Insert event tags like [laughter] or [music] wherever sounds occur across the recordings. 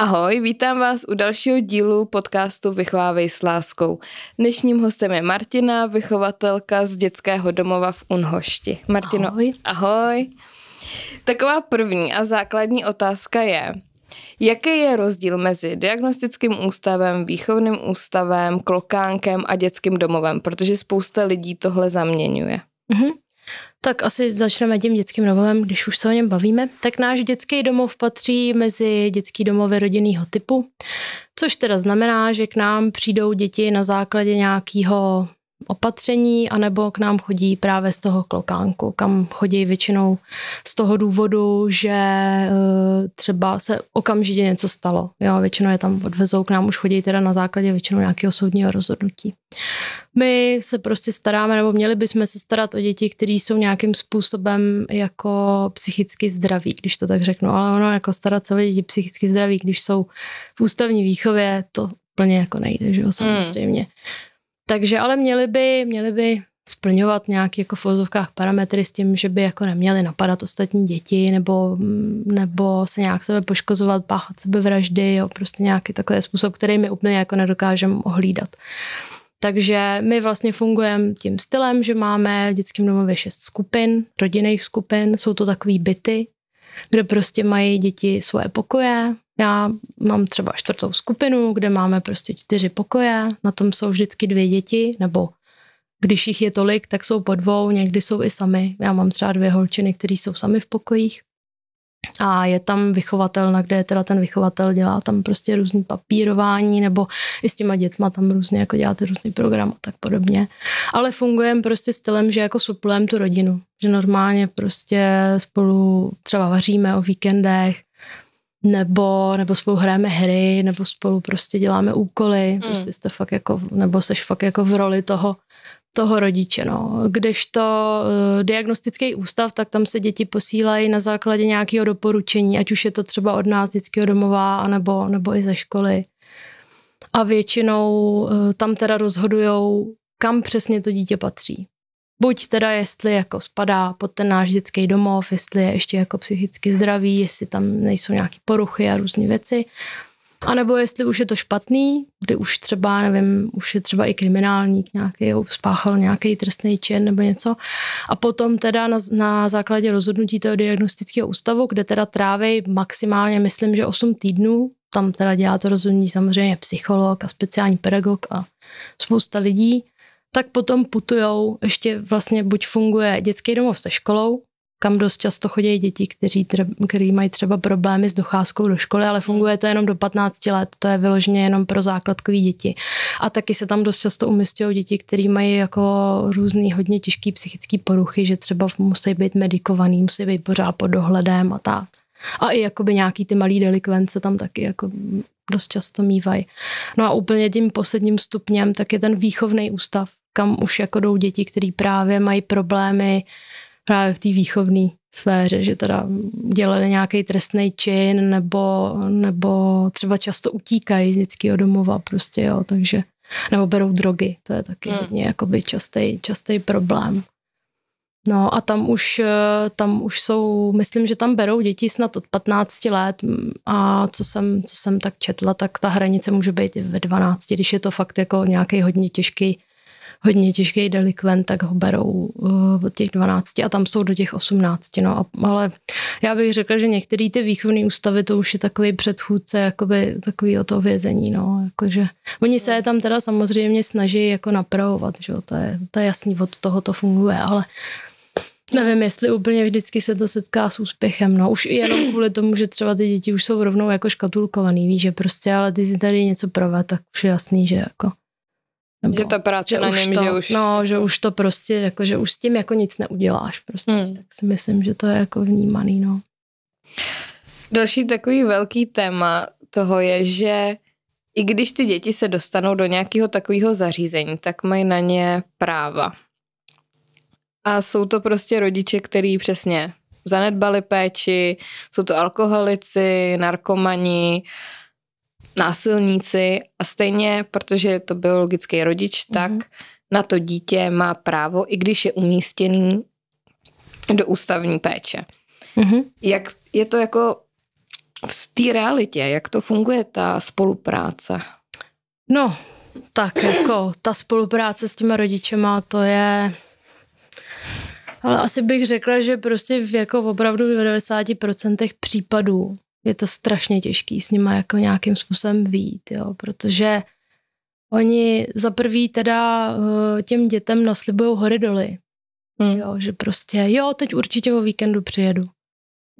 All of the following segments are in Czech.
Ahoj, vítám vás u dalšího dílu podcastu Vychovávej s láskou. Dnešním hostem je Martina, vychovatelka z dětského domova v Unhošti. Martino, ahoj. ahoj. Taková první a základní otázka je, jaký je rozdíl mezi diagnostickým ústavem, výchovným ústavem, klokánkem a dětským domovem, protože spousta lidí tohle zaměňuje. Mm-hmm. Tak asi začneme tím dětským domovem, když už se o něm bavíme. Tak náš dětský domov patří mezi dětský domovy rodinného typu, což teda znamená, že k nám přijdou děti na základě nějakého opatření, anebo k nám chodí právě z toho klokánku, kam chodí většinou z toho důvodu, že eh, třeba se okamžitě něco stalo. Jo, většinou je tam odvezou, k nám už chodí teda na základě většinou nějakého soudního rozhodnutí. My se prostě staráme, nebo měli bychom se starat o děti, které jsou nějakým způsobem jako psychicky zdraví, když to tak řeknu. Ale ono jako starat se o děti psychicky zdraví, když jsou v ústavní výchově, to úplně jako nejde, že jo, hmm. samozřejmě. Hmm. Takže ale měli by, měli by splňovat nějaký jako v vozovkách parametry s tím, že by jako neměli napadat ostatní děti nebo, nebo se nějak sebe poškozovat, páchat sebevraždy, jo, prostě nějaký takový způsob, který my úplně jako nedokážeme ohlídat. Takže my vlastně fungujeme tím stylem, že máme v dětském domově šest skupin, rodinných skupin, jsou to takové byty, kde prostě mají děti svoje pokoje, já mám třeba čtvrtou skupinu, kde máme prostě čtyři pokoje, na tom jsou vždycky dvě děti, nebo když jich je tolik, tak jsou po dvou, někdy jsou i sami. Já mám třeba dvě holčiny, které jsou sami v pokojích. A je tam vychovatel, na kde teda ten vychovatel dělá tam prostě různý papírování nebo i s těma dětma tam různě jako děláte různý program a tak podobně. Ale fungujeme prostě stylem, že jako suplujeme tu rodinu. Že normálně prostě spolu třeba vaříme o víkendech, nebo, nebo spolu hrajeme hry, nebo spolu prostě děláme úkoly, mm. prostě jste fakt jako, nebo seš fakt jako v roli toho, toho rodiče, no. Když to uh, diagnostický ústav, tak tam se děti posílají na základě nějakého doporučení, ať už je to třeba od nás dětského domova, anebo, nebo i ze školy. A většinou uh, tam teda rozhodujou, kam přesně to dítě patří buď teda jestli jako spadá pod ten náš dětský domov, jestli je ještě jako psychicky zdravý, jestli tam nejsou nějaké poruchy a různé věci. A nebo jestli už je to špatný, kdy už třeba, nevím, už je třeba i kriminálník nějaký, spáchal nějaký trestný čin nebo něco. A potom teda na, na základě rozhodnutí toho diagnostického ústavu, kde teda trávej maximálně, myslím, že 8 týdnů, tam teda dělá to rozhodnutí samozřejmě psycholog a speciální pedagog a spousta lidí, tak potom putujou, ještě vlastně buď funguje dětský domov se školou, kam dost často chodí děti, kteří který mají třeba problémy s docházkou do školy, ale funguje to jenom do 15 let, to je vyloženě jenom pro základkové děti. A taky se tam dost často umistují děti, které mají jako různé hodně těžké psychické poruchy, že třeba musí být medikovaný, musí být pořád pod dohledem a tak. A i jakoby nějaký ty malý delikvence tam taky jako dost často mývají. No a úplně tím posledním stupněm tak je ten výchovný ústav, kam už jako jdou děti, které právě mají problémy právě v té výchovné sféře, že teda dělali nějaký trestný čin nebo, nebo třeba často utíkají z dětského domova prostě, jo, takže nebo berou drogy, to je taky hmm. hodně jakoby častý, častý problém. No a tam už, eh, tam už jsou, myslím, že tam berou děti snad od 15 let mm, a co jsem, co jsem tak četla, tak ta hranice může být i ve 12, když je to fakt jako nějaký hodně těžký hodně těžký delikvent, tak ho berou uh, od těch 12 a tam jsou do těch 18. No, a, ale já bych řekla, že některé ty výchovné ústavy to už je takový předchůdce, jakoby takový o to vězení. No, jakože, oni se je no. tam teda samozřejmě snaží jako napravovat, že jo, to, je, to je jasný, od toho to funguje, ale Nevím, jestli úplně vždycky se to setká s úspěchem, no už jenom [clears throat] kvůli tomu, že třeba ty děti už jsou rovnou jako škatulkovaný, víš, že prostě, ale ty si tady něco prová, tak už je jasný, že jako nebo, že ta práce že na něm, to, že už... No, že už to prostě, jako, že už s tím jako nic neuděláš prostě, hmm. tak si myslím, že to je jako vnímaný, no. Další takový velký téma toho je, že i když ty děti se dostanou do nějakého takového zařízení, tak mají na ně práva. A jsou to prostě rodiče, který přesně zanedbali péči, jsou to alkoholici, narkomani, uh, násilníci a stejně, protože je to biologický rodič, mm-hmm. tak na to dítě má právo, i když je umístěný do ústavní péče. Mm-hmm. Jak je to jako v té realitě, jak to funguje ta spolupráce? No, tak jako ta spolupráce s těma rodičema, to je... Ale asi bych řekla, že prostě v jako opravdu v 90% případů je to strašně těžký s nima jako nějakým způsobem vít, jo, protože oni za prvý teda eh, těm dětem naslibují hory doly. Hmm. Jo, že prostě, jo, teď určitě o víkendu přijedu.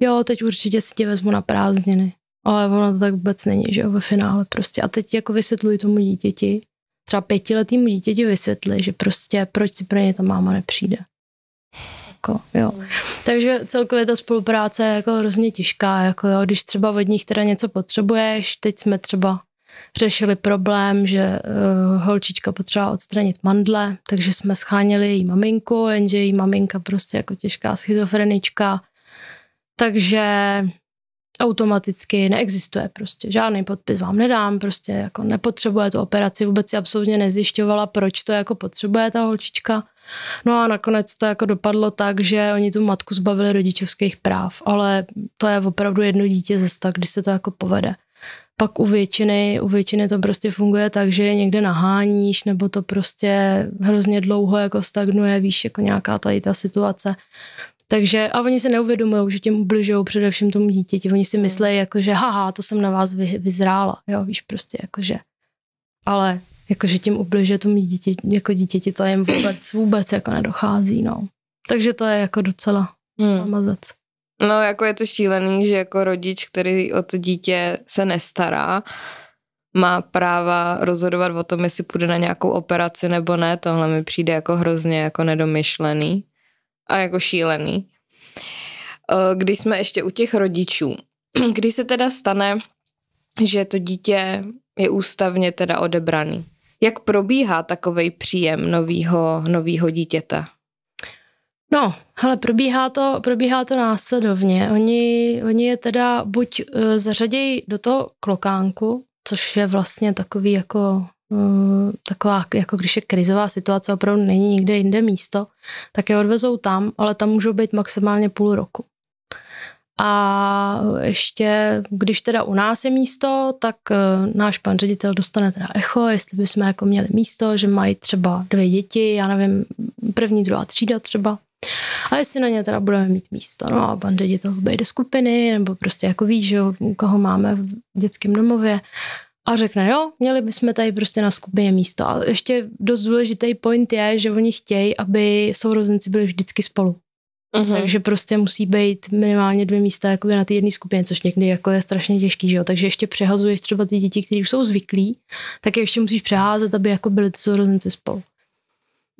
Jo, teď určitě si tě vezmu na prázdniny. Ale ono to tak vůbec není, že jo, ve finále prostě. A teď jako vysvětluji tomu dítěti, třeba pětiletýmu dítěti vysvětli, že prostě proč si pro ně ta máma nepřijde. Jako, jo. Hmm. Takže celkově ta spolupráce je jako hrozně těžká. Jako, jo. Když třeba od nich teda něco potřebuješ, teď jsme třeba řešili problém, že uh, holčička potřeba odstranit mandle, takže jsme scháněli její maminku, jenže její maminka prostě jako těžká schizofrenička, takže automaticky neexistuje prostě. Žádný podpis vám nedám, prostě jako nepotřebuje tu operaci, vůbec si absolutně nezjišťovala, proč to jako potřebuje ta holčička. No a nakonec to jako dopadlo tak, že oni tu matku zbavili rodičovských práv, ale to je opravdu jedno dítě ze tak, když se to jako povede. Pak u většiny, u většiny to prostě funguje tak, že je někde naháníš, nebo to prostě hrozně dlouho jako stagnuje, víš, jako nějaká tady ta situace. Takže a oni se neuvědomují, že tím ubližují především tomu dítěti. Oni si hmm. myslí, jako, že haha, to jsem na vás vy, vyzrála. Jo, víš, prostě jakože. Ale jakože tím ubližuje tomu dítě, jako dítěti, to jim vůbec, vůbec jako nedochází, no. Takže to je jako docela hmm. zamazec. No, jako je to šílený, že jako rodič, který o to dítě se nestará, má práva rozhodovat o tom, jestli půjde na nějakou operaci nebo ne. Tohle mi přijde jako hrozně jako nedomyšlený a jako šílený. Eh, když jsme ještě u těch rodičů, [clears throat] když se teda stane, že to dítě je ústavně teda odebraný, jak probíhá takový příjem novýho, novýho dítěte? No, hele, probíhá to, probíhá to následovně. Oni, oni je teda buď eh, zařadějí do toho klokánku, což je vlastně takový jako Eh, taková, jako když je krizová situace, opravdu není nikde jinde místo, tak je odvezou tam, ale tam můžou být maximálně půl roku. A ještě, když teda u nás je místo, tak eh, náš pan ředitel dostane teda echo, jestli bychom jako měli místo, že mají třeba dvě děti, já nevím, první, druhá třída třeba. A jestli na ně teda budeme mít místo. No a pan ředitel obejde skupiny, nebo prostě jako ví, že koho máme v dětském domově a řekne, jo, měli bychom tady prostě na skupině místo. A ještě dost důležitý point je, že oni chtějí, aby sourozenci byli vždycky spolu. Uh-huh. Takže prostě musí být minimálně dvě místa jakoby na té jedné skupině, což někdy jako je strašně těžký, že jo? Takže ještě přehazuješ třeba ty děti, které už jsou zvyklí, tak je ještě musíš přeházet, aby jako byly ty sourozenci spolu.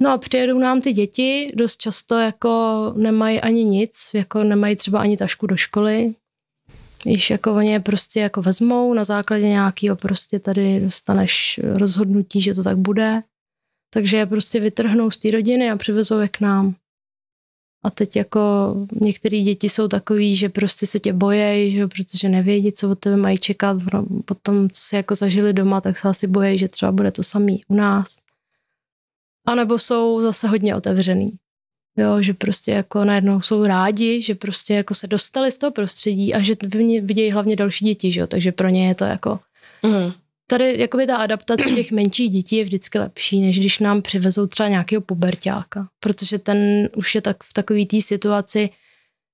No a přijedou nám ty děti, dost často jako nemají ani nic, jako nemají třeba ani tašku do školy, Víš, jako oni je prostě jako vezmou na základě nějakého prostě tady dostaneš rozhodnutí, že to tak bude. Takže je prostě vytrhnou z té rodiny a přivezou je k nám. A teď jako některé děti jsou takový, že prostě se tě bojejí, že, protože nevědí, co od tebe mají čekat. No, potom, co si jako zažili doma, tak se asi bojejí, že třeba bude to samý u nás. A nebo jsou zase hodně otevřený jo, že prostě jako najednou jsou rádi, že prostě jako se dostali z toho prostředí a že vidějí hlavně další děti, že jo, takže pro ně je to jako... Mm. Tady jakoby ta adaptace [clears throat] těch menších dětí je vždycky lepší, než když nám přivezou třeba nějakého pubertáka, protože ten už je tak v takový té situaci,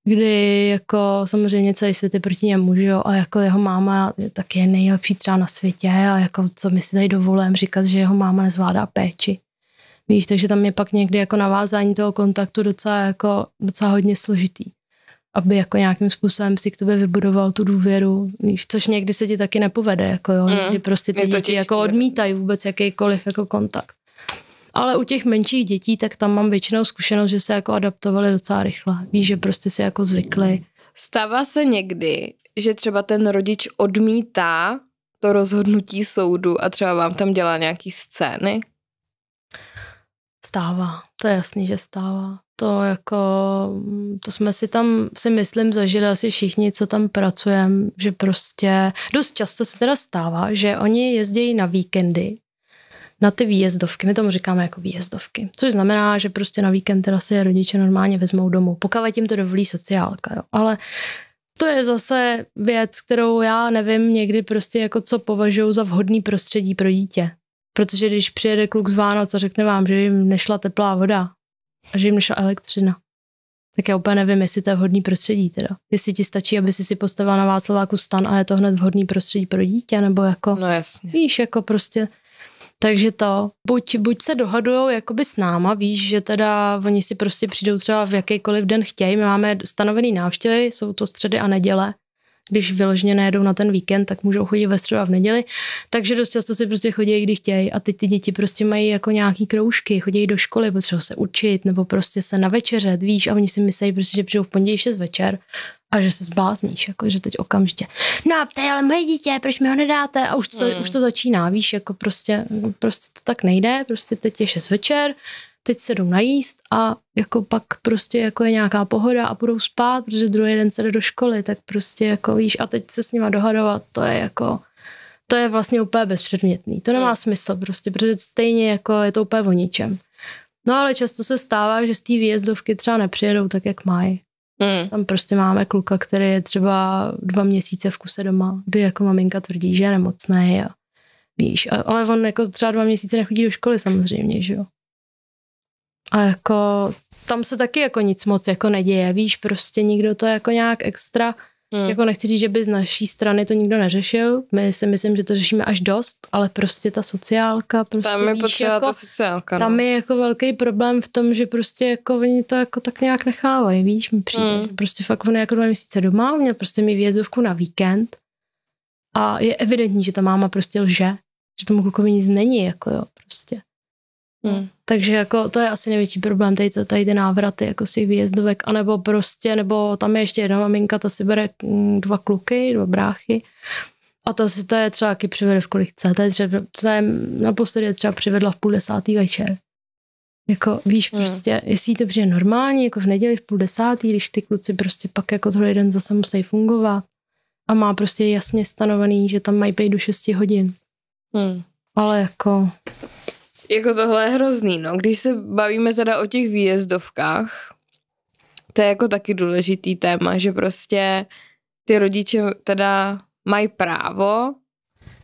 kdy jako samozřejmě celý svět je proti němu, že jo, a jako jeho máma tak je nejlepší třeba na světě a jako co my si tady dovolujeme říkat, že jeho máma nezvládá péči. Víš, takže tam je pak někdy jako navázání toho kontaktu docela, jako, docela hodně složitý aby jako nějakým způsobem si k tobě vybudoval tu důvěru, víš, což někdy se ti taky nepovede, jako jo, mm. někdy prostě ty děti jako odmítají vůbec jakýkoliv jako kontakt. Ale u těch menších dětí, tak tam mám většinou zkušenost, že se jako adaptovali docela rychle. Víš, že prostě si jako zvykli. Stává se někdy, že třeba ten rodič odmítá to rozhodnutí soudu a třeba vám tam dělá nějaký scény? Stává, to je jasný, že stává. To jako, to jsme si tam, si myslím, zažili asi všichni, co tam pracujeme, že prostě, dost často se teda stává, že oni jezdějí na víkendy na ty výjezdovky, my tomu říkáme jako výjezdovky, což znamená, že prostě na víkend teda si rodiče normálně vezmou domů, pokud jim to dovolí sociálka, jo. ale to je zase věc, kterou já nevím někdy prostě jako co považuji za vhodný prostředí pro dítě. Protože když přijede kluk z Vánoc a řekne vám, že jim nešla teplá voda a že jim nešla elektřina, tak já úplně nevím, jestli to je vhodný prostředí teda. Jestli ti stačí, aby si si postavila na Václaváku stan a je to hned vhodný prostředí pro dítě, nebo jako, no jasně. víš, jako prostě, takže to, buď, buď se dohadujou jakoby s náma, víš, že teda oni si prostě přijdou třeba v jakýkoliv den chtějí, my máme stanovený návštěvy, jsou to středy a neděle, když vyloženě nejedou na ten víkend, tak můžou chodit ve středu a v neděli. Takže dost často si prostě chodí, kdy chtějí. A teď ty děti prostě mají jako nějaký kroužky, chodí do školy, potřebují se učit nebo prostě se na večeře, víš, a oni si myslí prostě, že přijdou v pondělí 6 večer a že se zblázníš, jako, že teď okamžitě. No a ptej, ale moje dítě, proč mi ho nedáte? A už to, hmm. už to začíná, víš, jako prostě, no, prostě to tak nejde, prostě teď je 6 večer, teď se jdou najíst a jako pak prostě jako je nějaká pohoda a budou spát, protože druhý den se jde do školy, tak prostě jako víš a teď se s nima dohadovat, to je jako to je vlastně úplně bezpředmětný. To nemá hmm. smysl prostě, protože stejně jako je to úplně o ničem. No ale často se stává, že z té výjezdovky třeba nepřijedou tak, jak mají. Mm. Tam prostě máme kluka, který je třeba dva měsíce v kuse doma, kdy jako maminka tvrdí, že je nemocný a víš, ale on jako třeba dva měsíce nechodí do školy samozřejmě, že jo. A jako tam se taky jako nic moc jako neděje, víš, prostě nikdo to jako nějak extra, hmm. jako nechci říct, že by z naší strany to nikdo neřešil, my si myslím, že to řešíme až dost, ale prostě ta sociálka, prostě tam je víš, potřeba jako, ta sociálka, no. tam je jako velký problém v tom, že prostě jako oni to jako tak nějak nechávají, víš, mi přijde, hmm. prostě fakt on je jako dva měsíce doma, měl prostě mi vězovku na víkend a je evidentní, že ta máma prostě lže, že tomu klukovi nic není, jako jo, prostě. Hmm. Takže jako to je asi největší problém, tady, to, tady ty návraty jako z těch výjezdovek, anebo prostě, nebo tam je ještě jedna maminka, ta si bere mm, dva kluky, dva bráchy a ta si to je třeba taky přivede v kolik chce, to je třeba, to je naposledy třeba přivedla v půl desátý večer. Jako víš hmm. prostě, jestli to přijde normální, jako v neděli v půl desátý, když ty kluci prostě pak jako tohle jeden zase musí fungovat a má prostě jasně stanovený, že tam mají být do 6 hodin. Hmm. Ale jako jako tohle je hrozný, no. Když se bavíme teda o těch výjezdovkách, to je jako taky důležitý téma, že prostě ty rodiče teda mají právo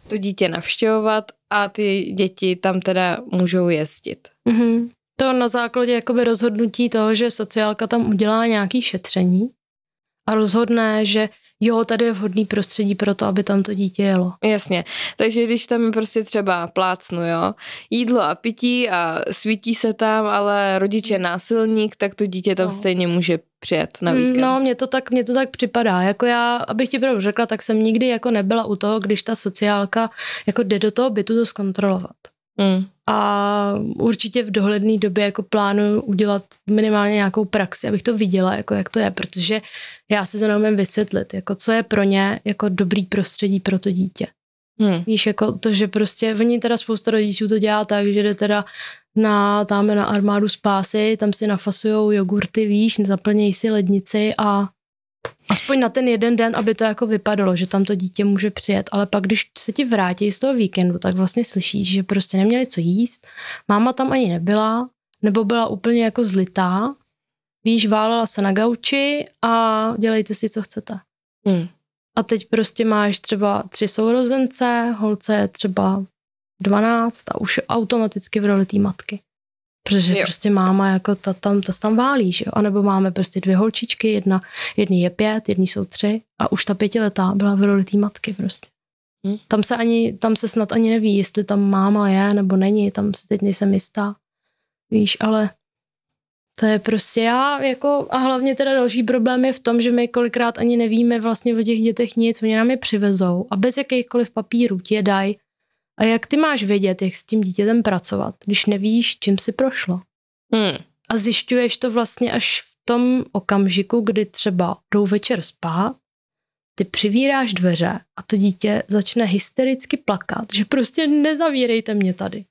to dítě navštěvovat a ty děti tam teda můžou jezdit. Mm-hmm. To na základě jakoby rozhodnutí toho, že sociálka tam udělá nějaký šetření a rozhodne, že jo, tady je vhodný prostředí pro to, aby tam to dítě jelo. Jasně, takže když tam je prostě třeba plácnu, jo, jídlo a pití a svítí se tam, ale rodič je násilník, tak to dítě tam no. stejně může přijet na víkend. No, mně to tak, mně to tak připadá. Jako já, abych ti pravdu řekla, tak jsem nikdy jako nebyla u toho, když ta sociálka jako jde do toho bytu to zkontrolovat. Mm. A určitě v dohledné době jako plánuju udělat minimálně nějakou praxi, abych to viděla, jako jak to je, protože já se to neumím vysvětlit, jako co je pro ně jako dobrý prostředí pro to dítě. Mm. Víš, jako to, že prostě oni teda spousta rodičů to dělá tak, že jde teda na, tam na armádu z pásy, tam si nafasujou jogurty, víš, zaplnějí si lednici a aspoň na ten jeden den, aby to jako vypadalo, že tam to dítě může přijet, ale pak, když se ti vrátí z toho víkendu, tak vlastně slyšíš, že prostě neměli co jíst, máma tam ani nebyla, nebo byla úplně jako zlitá, víš, válela se na gauči a dělejte si, co chcete. Hmm. A teď prostě máš třeba tři sourozence, holce je třeba 12 a už automaticky v roli té matky. Protože jo. prostě máma jako ta tam, ta tam válí, že jo? A nebo máme prostě dvě holčičky, jedna, jedný je pět, jedný jsou tři a už ta pětiletá byla v roli té matky prostě. Hm? Tam se ani, tam se snad ani neví, jestli tam máma je nebo není, tam se teď nejsem jistá. Víš, ale to je prostě já jako a hlavně teda další problém je v tom, že my kolikrát ani nevíme vlastně o těch dětech nic, oni nám je přivezou a bez jakýchkoliv papírů ti je dají a jak ty máš vědět, jak s tím dítětem pracovat, když nevíš, čím si prošlo? Hmm. A zjišťuješ to vlastně až v tom okamžiku, kdy třeba jdou večer spát, ty přivíráš dveře a to dítě začne hystericky plakat, že prostě nezavírejte mě tady.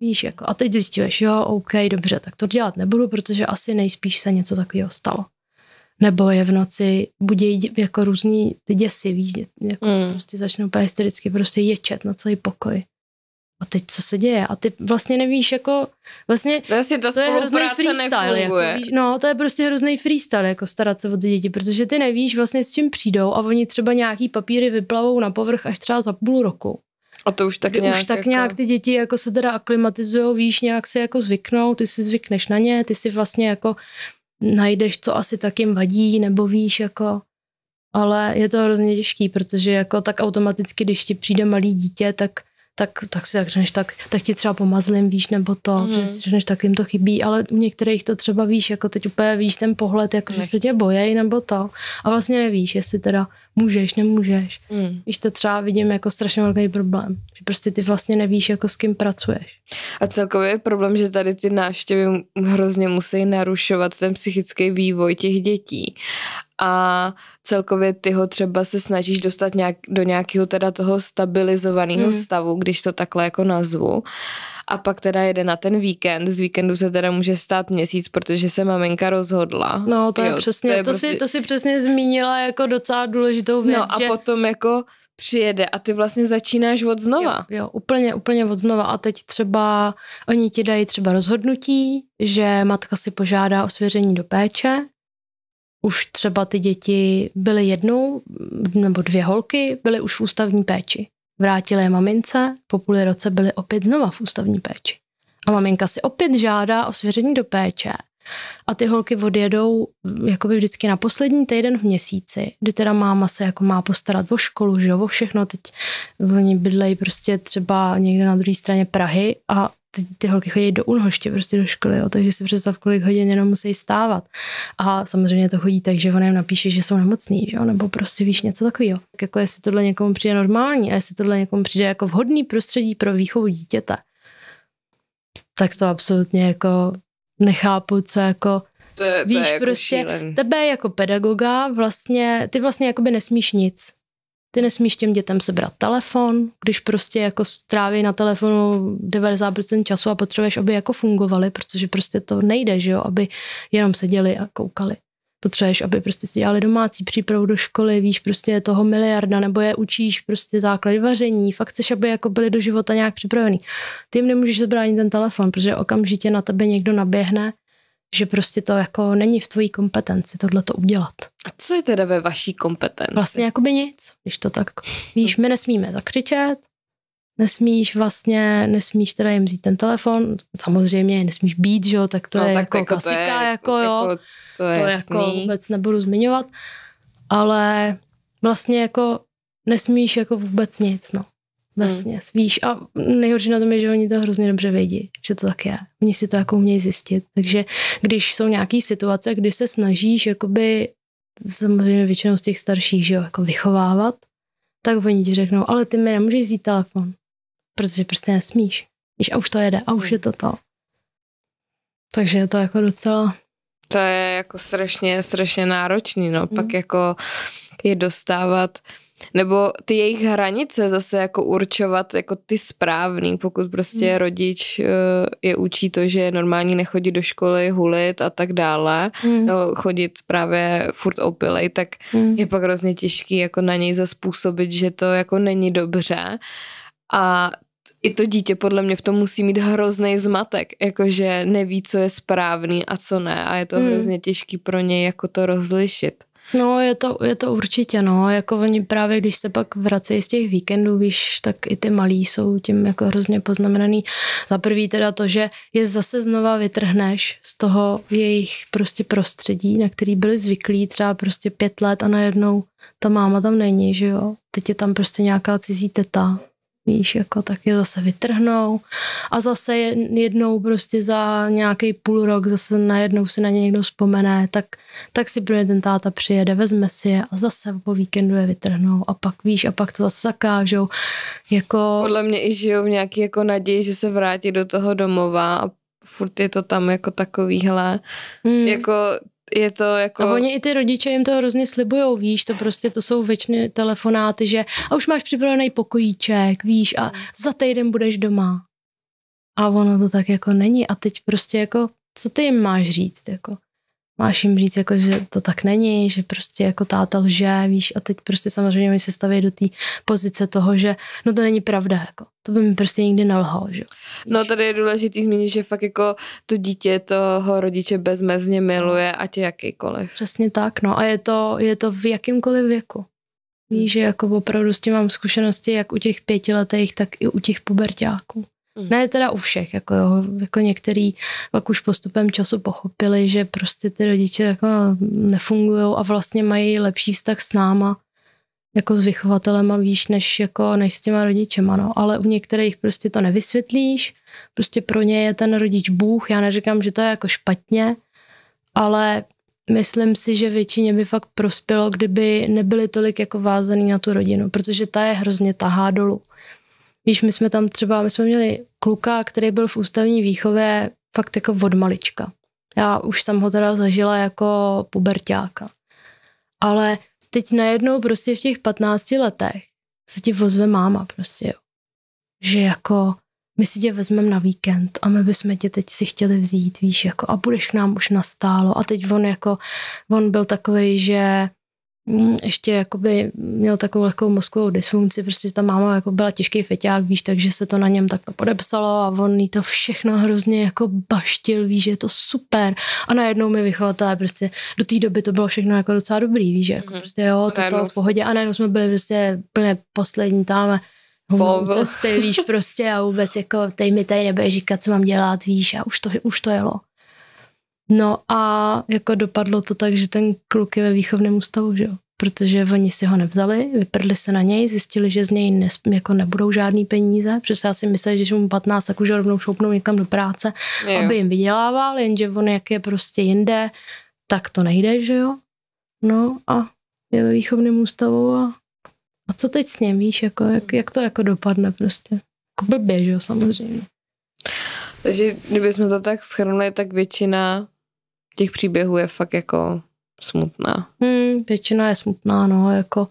Víš, jako, a teď zjišťuješ, jo, OK, dobře, tak to dělat nebudu, protože asi nejspíš se něco takového stalo nebo je v noci, budí jako různý ty děsivý, jako mm. prostě začnou úplně hystericky prostě ječet na celý pokoj. A teď co se děje? A ty vlastně nevíš, jako vlastně, vlastně ta to je hrozný freestyle. Jako, víš, no, to je prostě hrozný freestyle, jako starat se o ty děti, protože ty nevíš vlastně s čím přijdou a oni třeba nějaký papíry vyplavou na povrch až třeba za půl roku. A to už tak nějak... Už tak jako... nějak ty děti jako se teda aklimatizují, víš, nějak si jako zvyknou, ty si zvykneš na ně, ty si vlastně jako najdeš, co asi tak jim vadí, nebo víš, jako, ale je to hrozně těžký, protože jako tak automaticky, když ti přijde malý dítě, tak tak, tak si tak řekneš, tak, tak ti třeba pomazlím, víš, nebo to, mm. že si řekneš, tak jim to chybí, ale u některých to třeba víš, jako teď úplně víš ten pohled, jako Nech. že se tě bojejí, nebo to. A vlastně nevíš, jestli teda můžeš, nemůžeš. Mm. Víš, to třeba vidím jako strašně velký problém, že prostě ty vlastně nevíš, jako s kým pracuješ. A celkově je problém, že tady ty návštěvy hrozně musí narušovat ten psychický vývoj těch dětí a celkově ty ho třeba se snažíš dostat nějak, do nějakého teda toho stabilizovaného mm. stavu, když to takhle jako nazvu. A pak teda jede na ten víkend, z víkendu se teda může stát měsíc, protože se maminka rozhodla. No to jo, je přesně, to, je to, prostě... si, to si přesně zmínila jako docela důležitou no, věc. No a že... potom jako přijede a ty vlastně začínáš od znova. Jo, jo, úplně, úplně od znova a teď třeba oni ti dají třeba rozhodnutí, že matka si požádá o svěření do péče už třeba ty děti byly jednou nebo dvě holky, byly už v ústavní péči. Vrátila je mamince, po půl roce byly opět znova v ústavní péči. A maminka si opět žádá o svěření do péče. A ty holky odjedou jakoby vždycky na poslední týden v měsíci, kdy teda máma se jako má postarat o školu, že jo, o všechno. Teď oni bydlejí prostě třeba někde na druhé straně Prahy a ty, ty holky chodí do unhoště prostě do školy, jo, takže si představ, kolik hodin jenom musí stávat. A samozřejmě to chodí tak, že on jim napíše, že jsou nemocný, že jo, nebo prostě víš něco takového. Tak jako jestli tohle někomu přijde normální a jestli tohle někomu přijde jako vhodný prostředí pro výchovu dítěte, tak to absolutně jako nechápu, co jako to je, to víš, je jako prostě šílen. tebe jako pedagoga vlastně, ty vlastně jakoby nesmíš nic. Ty nesmíš těm dětem sebrat telefon, když prostě jako stráví na telefonu 90% času a potřebuješ, aby jako fungovali, protože prostě to nejde, že jo, aby jenom seděli a koukali. Potřebuješ, aby prostě si dělali domácí přípravu do školy, víš, prostě je toho miliarda, nebo je učíš prostě základ vaření, fakt chceš, aby jako byli do života nějak připravený. Ty jim nemůžeš zabránit ten telefon, protože okamžitě na tebe někdo naběhne že prostě to jako není v tvojí kompetenci tohle to udělat. A co je teda ve vaší kompetenci? Vlastně by nic, když to tak, víš, my nesmíme zakřičet, nesmíš vlastně, nesmíš teda jim vzít ten telefon, samozřejmě nesmíš být, že jo, tak to no, je tak jako, jako klasika, to je, jako-, jako jo, jako, to, je to jako jasný. jako vůbec nebudu zmiňovat, ale vlastně jako nesmíš jako vůbec nic, no na hmm. směs, hmm. víš. A nejhorší na tom je, že oni to hrozně dobře vědí, že to tak je. Oni si to jako umějí zjistit. Takže když jsou nějaké situace, kdy se snažíš jakoby samozřejmě většinou z těch starších, že jo, jako vychovávat, tak oni ti řeknou, ale ty mi nemůžeš vzít telefon, protože prostě nesmíš. Víš, a už to jede, a už hmm. je to to. Takže je to jako docela... To je jako strašně, strašně náročný, no. Hmm. Pak jako je dostávat nebo ty jejich hranice zase jako určovat jako ty správný, pokud prostě hmm. rodič eh, je učí to, že je normální nechodit do školy, hulit a tak dále, hmm. no, chodit právě furt opilej, tak hmm. je pak hrozně těžký jako na něj zaspůsobit, že to jako není dobře. A i to dítě podle mě v tom musí mít hrozný zmatek, jakože neví, co je správný a co ne a je to hmm. hrozně těžký pro něj jako to rozlišit. No, je to, je to určitě, no. Jako oni právě, když se pak vracejí z těch víkendů, víš, tak i ty malí jsou tím jako hrozně poznamenaný. Za prvý teda to, že je zase znova vytrhneš z toho jejich prostě prostředí, na který byli zvyklí třeba prostě pět let a najednou ta máma tam není, že jo. Teď je tam prostě nějaká cizí teta, Víš, jako tak je zase vytrhnou a zase jednou prostě za nějaký půl rok zase najednou si na ně někdo vzpomene, tak, tak si pro ně ten táta přijede, vezme si je a zase po víkendu je vytrhnou a pak víš a pak to zase zakážou. Jako... Podle mě i žijou v nějaký jako naději, že se vrátí do toho domova a furt je to tam jako takový, hele, mm. jako je to jako... A oni i ty rodiče jim to hrozně slibujou, víš, to prostě to jsou věčné telefonáty, že a už máš připravený pokojíček, víš, a mm. za týden budeš doma. A ono to tak jako není a teď prostě jako, co ty jim máš říct, jako máš jim říct, jako, že to tak není, že prostě jako táta lže, víš, a teď prostě samozřejmě oni se staví do té pozice toho, že no to není pravda, jako. To by mi prostě nikdy nelhal, že No tady je důležitý zmínit, že fakt jako to dítě toho rodiče bezmezně miluje, ať je jakýkoliv. Přesně tak, no a je to, je to v jakýmkoliv věku. Víš, že jako opravdu s tím mám zkušenosti jak u těch pětiletých, tak i u těch pubertáků. Mm. Ne teda u všech, jako, jo, jako některý pak už postupem času pochopili, že prostě ty rodiče jako nefungují a vlastně mají lepší vztah s náma, jako s vychovatelema, víš, než, jako, než s těma rodičema, no. Ale u některých prostě to nevysvětlíš, prostě pro ně je ten rodič Bůh, já neříkám, že to je jako špatně, ale myslím si, že většině by fakt prospělo, kdyby nebyli tolik jako vázaný na tu rodinu, protože ta je hrozně tahá dolů. Víš, my jsme tam třeba, my jsme měli kluka, který byl v ústavní výchově fakt jako od malička. Já už jsem ho teda zažila jako pubertáka. Ale teď najednou prostě v těch 15 letech se ti vozve máma prostě, jo. Že jako my si tě vezmeme na víkend a my bychom tě teď si chtěli vzít, víš, jako a budeš k nám už nastálo. A teď on jako, on byl takový, že Mm, ještě jakoby měl takovou lehkou mozkovou dysfunkci, prostě ta máma jako byla těžký feťák, víš, takže se to na něm tak podepsalo a on jí to všechno hrozně jako baštil, víš, že je to super. A najednou mi vychovatá prostě do té doby to bylo všechno jako docela dobrý, víš, jako mm-hmm. prostě jo, to, bylo v pohodě. A najednou jsme byli prostě plně poslední tam, cesty, víš, prostě a vůbec jako, tej mi tady nebude říkat, co mám dělat, víš, a už to, už to jelo. No a jako dopadlo to tak, že ten kluk je ve výchovném ústavu, že jo? protože oni si ho nevzali, vyprdli se na něj, zjistili, že z něj ne, jako nebudou žádný peníze, protože já si mysleli, že mu 15, tak už ho rovnou šoupnou někam do práce, jo. aby jim vydělával, jenže on jak je prostě jinde, tak to nejde, že jo? No a je ve výchovném ústavu a, a co teď s ním, víš, jako, jak, jak to jako dopadne prostě. Jako blbě, že jo, samozřejmě. Takže kdybychom to tak schrnuli, tak většina těch příběhů je fakt jako smutná. Hmm, většina je smutná, no, jako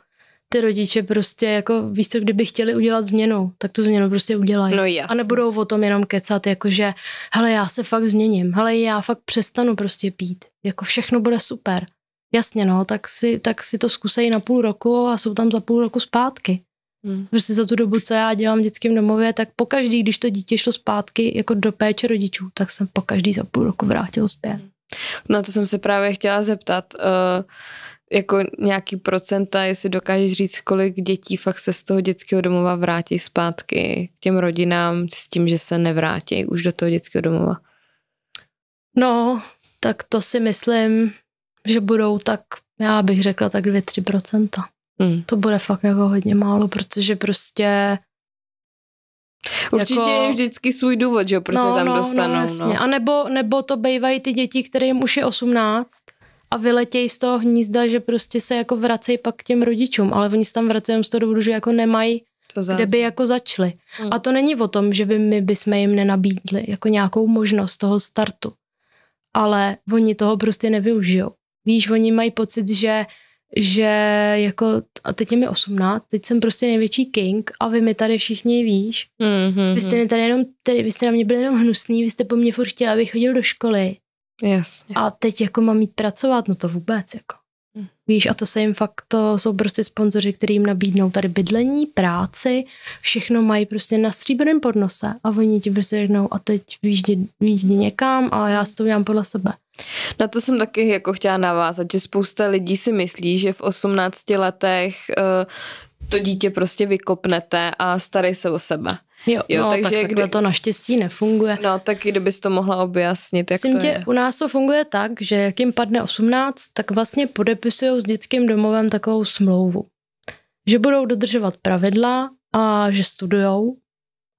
ty rodiče prostě, jako víš co, kdyby chtěli udělat změnu, tak tu změnu prostě udělají. No jasný. A nebudou o tom jenom kecat, jakože, hele, já se fakt změním, hele, já fakt přestanu prostě pít, jako všechno bude super. Jasně, no, tak si, tak si to zkusejí na půl roku a jsou tam za půl roku zpátky. Hmm. Prostě za tu dobu, co já dělám v dětském domově, tak pokaždý, když to dítě šlo zpátky jako do péče rodičů, tak jsem pokaždý za půl roku vrátil zpět. Hmm. Na no, to jsem se právě chtěla zeptat. Uh, jako nějaký procenta, jestli dokážeš říct, kolik dětí fakt se z toho dětského domova vrátí zpátky k těm rodinám s tím, že se nevrátí už do toho dětského domova? No, tak to si myslím, že budou tak, já bych řekla tak 2-3%. Mm. To bude fakt jako hodně málo, protože prostě Určitě jako... je vždycky svůj důvod, že jo, proč no, se tam no, no, dostanou. No, jasně. No. A nebo, nebo to bývají ty děti, kterým už je 18 a vyletějí z toho hnízda, že prostě se jako vracejí pak k těm rodičům, ale oni se tam vracejí z toho důvodu, že jako nemají to kde by jako začali. Hmm. A to není o tom, že by my bychom jim nenabídli jako nějakou možnost toho startu. Ale oni toho prostě nevyužijou. Víš, oni mají pocit, že že jako, a teď je mi 18, teď jsem prostě největší king a vy mi tady všichni víš. Mm-hmm. Vy jste mi tady jenom, tady, vy jste na mě byli jenom hnusný, vy jste po mně furt chtěla, abych chodil do školy. Jasně. A teď jako mám jít pracovat, no to vůbec jako. Mm-hmm. Víš, a to se jim fakt, to jsou prostě sponzoři, který jim nabídnou tady bydlení, práci, všechno mají prostě na stříbrném podnose a oni ti prostě řeknou a teď vyjíždí někam a já s tou podle sebe. Na to jsem taky jako chtěla navázat, že spousta lidí si myslí, že v 18 letech eh, to dítě prostě vykopnete a starej se o sebe. Jo, jo no, takže tak, kdy... to naštěstí nefunguje. No, tak kdybys to mohla objasnit, jak Myslím to tě, je. u nás to funguje tak, že jak jim padne 18, tak vlastně podepisují s dětským domovem takovou smlouvu. Že budou dodržovat pravidla a že studujou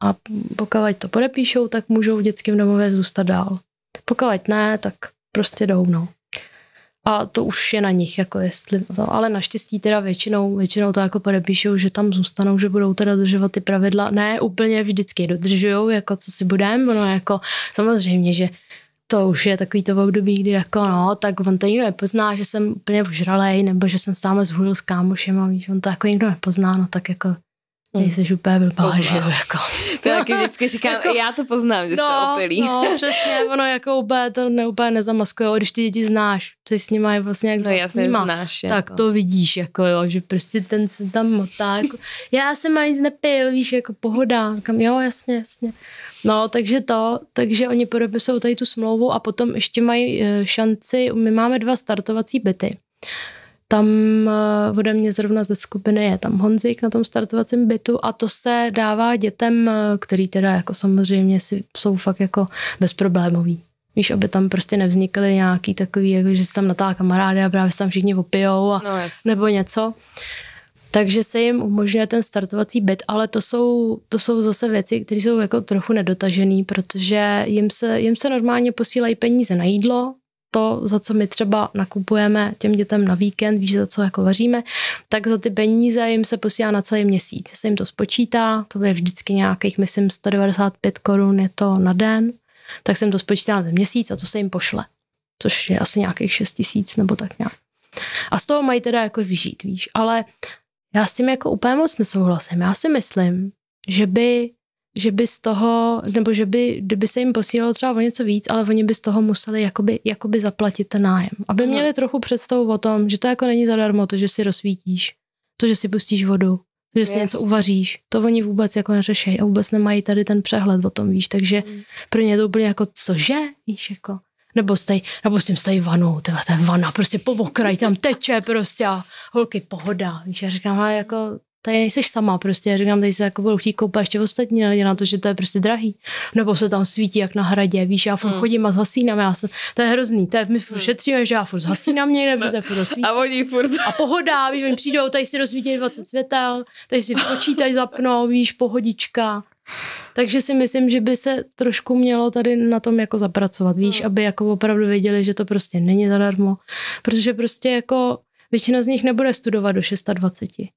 a pokud to podepíšou, tak můžou v dětském domově zůstat dál. Pokud ne, tak prostě jdou, no. A to už je na nich, jako jestli, no, ale naštěstí teda většinou, většinou to jako podepíšou, že tam zůstanou, že budou teda dodržovat ty pravidla. Ne, úplně vždycky je dodržujou, jako co si budem, no jako samozřejmě, že to už je takový to období, kdy jako no, tak on to nikdo nepozná, že jsem úplně ožralej, nebo že jsem stále zhůlil s kámošem a víš, on to jako nikdo nepozná, no tak jako Mm. Nejseš úplně blbá, že jako. [laughs] To taky vždycky říkám, jako, já to poznám, že no, jste opilý. No, [laughs] přesně, ono jako úplně to ne, úplně nezamaskuje, když ty děti znáš, jsi s nima je vlastně jak no, s nima, znáš, jako. tak jako. to vidíš, jako jo, že prostě ten se tam motá, jako, [laughs] já jsem ani nic nepil, víš, jako pohoda, říkám, jo, jasně, jasně. No, takže to, takže oni podepisou tady tu smlouvu a potom ještě mají eh, šanci, my máme dva startovací byty tam eh, ode mě zrovna ze skupiny je tam Honzik na tom startovacím bytu a to se dává dětem, eh, který teda jako samozřejmě si, jsou fakt jako bezproblémový. Víš, aby tam prostě nevznikly nějaký takový, jako že se tam natá kamarády a právě se tam všichni opijou a, no, nebo něco. Takže se jim umožňuje ten startovací byt, ale to jsou, to jsou zase věci, které jsou jako trochu nedotažené, protože jim se, jim se normálně posílají peníze na jídlo, to, za co my třeba nakupujeme těm dětem na víkend, víš, za co jako vaříme, tak za ty peníze jim se posílá na celý měsíc. Se jim to spočítá, to je vždycky nějakých, myslím, 195 korun je to na den, tak jsem to spočítá na ten měsíc a to se jim pošle. Což je asi nějakých 6 tisíc nebo tak nějak. A z toho mají teda jako vyžít, víš. Ale já s tím jako úplně moc nesouhlasím. Já si myslím, že by že by z toho, nebo že by, kdyby se jim posílalo třeba o něco víc, ale oni by z toho museli jakoby, jakoby zaplatit ten nájem. Aby no. měli trochu představu o tom, že to jako není zadarmo, to, že si rozsvítíš, to, že si pustíš vodu, to, že yes. si něco uvaříš. To oni vůbec jako neřešejí a vůbec nemají tady ten přehled o tom, víš, takže mm. pro ně to úplně jako, cože, víš, jako nebo s nebo tím stají vanou, to je vana, prostě po okraji, tam teče prostě a holky, pohoda. Víš, já říkám, ale jako tady nejseš sama prostě. Já říkám, tady se jako budou chtít koupat ještě ostatní lidi na to, že to je prostě drahý. Nebo se tam svítí jak na hradě, víš, já furt hmm. chodím a zhasínám, já jsem, to je hrozný, to je, my furt hmm. šetříme, že já furt zhasínám někde, protože furt rozsvítí. A oni furt. A pohoda, víš, oni přijdou, tady si rozsvítí 20 světel, tady si počítač zapnou, víš, pohodička. Takže si myslím, že by se trošku mělo tady na tom jako zapracovat, víš, hmm. aby jako opravdu věděli, že to prostě není zadarmo, protože prostě jako většina z nich nebude studovat do 26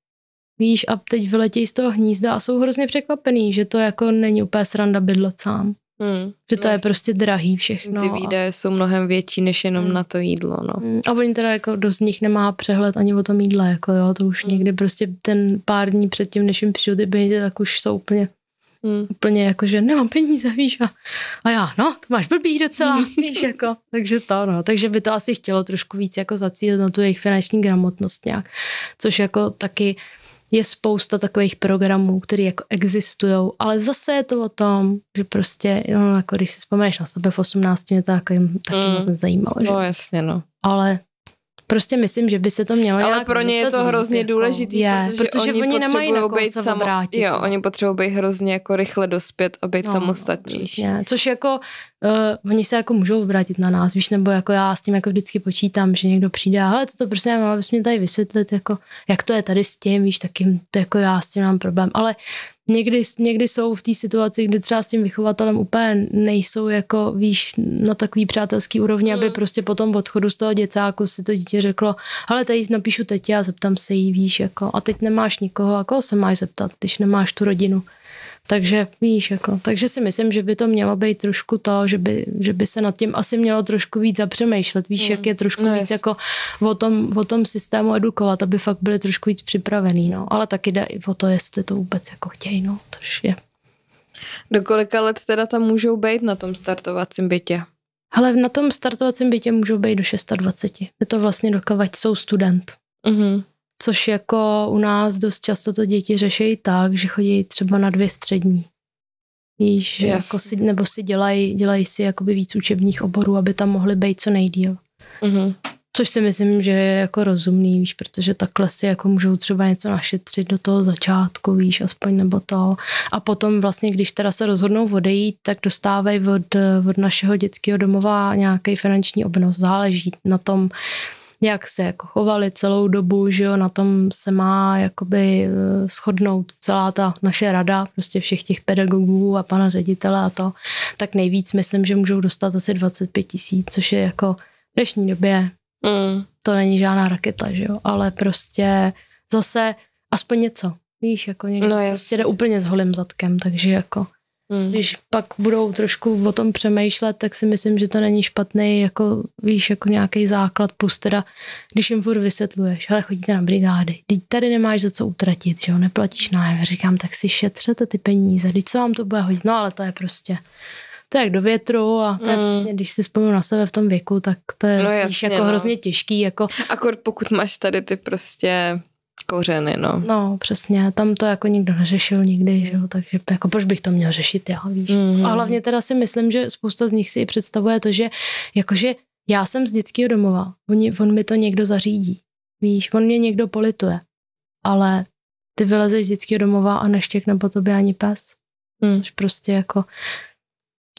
víš, a teď vyletějí z toho hnízda a jsou hrozně překvapený, že to jako není úplně sranda bydlet sám. Hmm, že to vlastně. je prostě drahý všechno. Ty výdaje a... jsou mnohem větší než jenom hmm. na to jídlo, no. Hmm, a oni teda jako dost z nich nemá přehled ani o tom jídle, jako jo, to už hmm. někdy prostě ten pár dní předtím, než jim přijdu ty peníze, tak už jsou úplně Hmm. Úplně jako, že nemám peníze, víš, a, a já, no, to máš blbý docela, hmm. víš, jako, takže to, no, takže by to asi chtělo trošku víc jako zacílit na tu jejich finanční gramotnost nějak, což jako taky, je spousta takových programů, které jako existují, ale zase je to o tom, že prostě, no, jako když si vzpomeneš na sebe v 18, mě to jako, taky mm. moc nezajímalo. Že? No jasně, no. Ale Prostě myslím, že by se to mělo Ale pro ně je to jako- hrozně jako, důležitý, je, protože, protože oni, oni nemají na se samo, obrátit, jo, no. oni potřebují být hrozně jako rychle dospět a být no, samostatnější. No, prostě. Což jako uh, oni se jako můžou obrátit na nás, víš, nebo jako já s tím jako vždycky počítám, že někdo přijde, ale to prostě já mám, abys mě tady vysvětlit, jako, jak to je tady s tím, víš, tak jim, to jako já s tím mám problém. Ale někdy, někdy jsou v té situaci, kdy třeba s tím vychovatelem úplně nejsou jako, víš, na takový přátelský úrovni, mm. aby prostě potom v odchodu z toho děcáku si to dítě řeklo, ale tady napíšu teď a zeptám se jí, víš, jako, a teď nemáš nikoho, a koho se máš zeptat, když nemáš tu rodinu. Takže víš, jako, takže si myslím, že by to mělo být trošku to, že by, že by se nad tím asi mělo trošku víc zapřemýšlet, víš, mm. jak je trošku no, víc jest. jako o tom, o tom systému edukovat, aby fakt byli trošku víc připravený, no. Ale taky jde i o to, jestli to vůbec jako chtějí, no, tož je. Do kolika let teda tam můžou být na tom startovacím bytě? Ale na tom startovacím bytě můžou být do 26. Je to vlastně dokavať jsou student. Mm-hmm. Což jako u nás dost často to děti řeší tak, že chodí třeba na dvě střední. Víš, yes. jako si, nebo si dělají dělaj si jakoby víc učebních oborů, aby tam mohly být co nejdíl. Mm-hmm. Což si myslím, že je jako rozumný, víš, protože takhle si jako můžou třeba něco našetřit do toho začátku, víš, aspoň nebo to. A potom vlastně, když teda se rozhodnou odejít, tak dostávají od, od našeho dětského domova nějaký finanční obnos. Záleží na tom, jak se jako chovali celou dobu, že jo, na tom se má jakoby eh, shodnout celá ta naše rada, prostě všech těch pedagogů a pana ředitele a to, tak nejvíc myslím, že můžou dostat asi 25 tisíc, což je jako v dnešní době mm. to není žádná raketa, že jo, ale prostě zase aspoň něco, víš, jako někdo no, prostě jde úplně s holým zadkem, takže jako Hmm. Když pak budou trošku o tom přemýšlet, tak si myslím, že to není špatný, jako víš, jako nějaký základ, plus teda, když jim furt vysvětluješ, ale chodíte na brigády, teď tady nemáš za co utratit, že jo, neplatíš nájem. Říkám, tak si šetřete ty peníze, teď co vám to bude hodit, no ale to je prostě to je jak do větru a to je hmm. přesně, když si vzpomínám na sebe v tom věku, tak to je no, jasně, víš, jako no. hrozně těžký. Jako... Akor pokud máš tady ty prostě kořeny, no. No, přesně, tam to jako nikdo neřešil nikdy, že jo, takže jako proč bych to měl řešit, já víš. Mm-hmm. A hlavně teda si myslím, že spousta z nich si i představuje to, že jakože já jsem z dětského domova, on, on mi to někdo zařídí, víš, on mě někdo polituje, ale ty vylezeš z dětského domova a neštěkne po tobě ani pes, mm. což prostě jako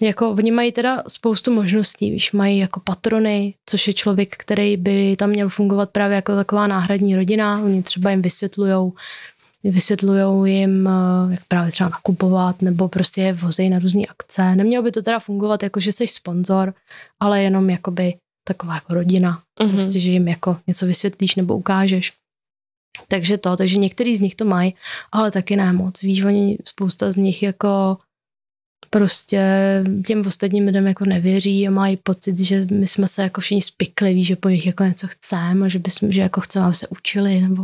Vlastně jako oni mají teda spoustu možností, víš, mají jako patrony, což je člověk, který by tam měl fungovat právě jako taková náhradní rodina, oni třeba jim vysvětlujou, vysvětlujou jim, eh, jak právě třeba nakupovat, nebo prostě je vozej na různé akce. Nemělo by to teda fungovat jako, že jsi sponzor, ale jenom jakoby taková jako rodina, mm-hmm. prostě, že jim jako něco vysvětlíš nebo ukážeš. Takže to, takže některý z nich to mají, ale taky ne moc. Víš, oni, spousta z nich jako prostě těm ostatním lidem jako nevěří a mají pocit, že my jsme se jako všichni spikliví, že po nich jako něco chceme a že, bychom, že jako chceme, aby se učili nebo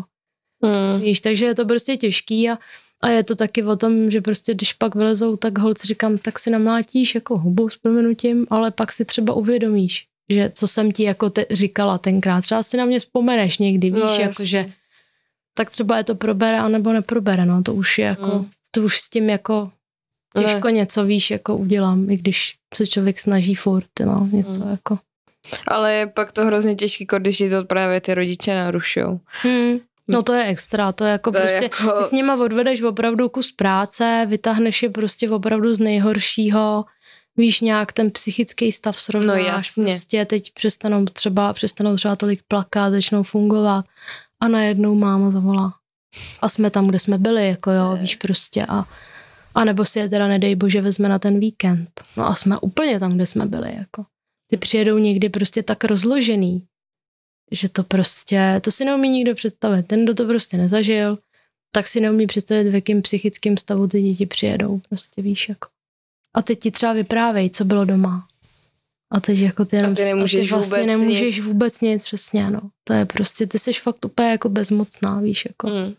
mm. víš, takže je to prostě těžký a, a je to taky o tom, že prostě když pak vylezou, tak holci říkám, tak si namlátíš jako hubu s proměnutím, ale pak si třeba uvědomíš, že co jsem ti jako te, říkala tenkrát, třeba si na mě vzpomeneš někdy, no, víš, no, jako že tak třeba je to probere anebo neprobere, no to už je jako, mm. to už s tím jako těžko něco víš, jako udělám, i když se člověk snaží furt, no, něco hmm. jako. Ale je pak to hrozně těžký, když ti to právě ty rodiče narušou. Hmm. hmm. No to je extra, to je jako to prostě, jako... ty s nima odvedeš opravdu kus práce, vytáhneš je prostě opravdu z nejhoršího, víš, nějak ten psychický stav srovnáš, no jasně. prostě teď přestanou třeba, přestanou třeba tolik plakat, začnou fungovat a najednou máma zavolá. A jsme tam, kde jsme byli, jako jo, víš, prostě a a nebo si je teda, nedej bože, vezme na ten víkend. No a jsme úplně tam, kde jsme byli. Jako. Ty přijedou někdy prostě tak rozložený, že to prostě, to si neumí nikdo představit. Ten, kdo to prostě nezažil, tak si neumí představit, v jakém psychickém stavu ty děti přijedou. Prostě víš, jako. A teď ti třeba vyprávej, co bylo doma. A teď jako ty, jenom, a ty nemůžeš a ty vlastně vůbec nemůžeš nic. vůbec nic, přesně, no. To je prostě, ty jsi fakt úplně jako bezmocná, víš, jako. Hmm.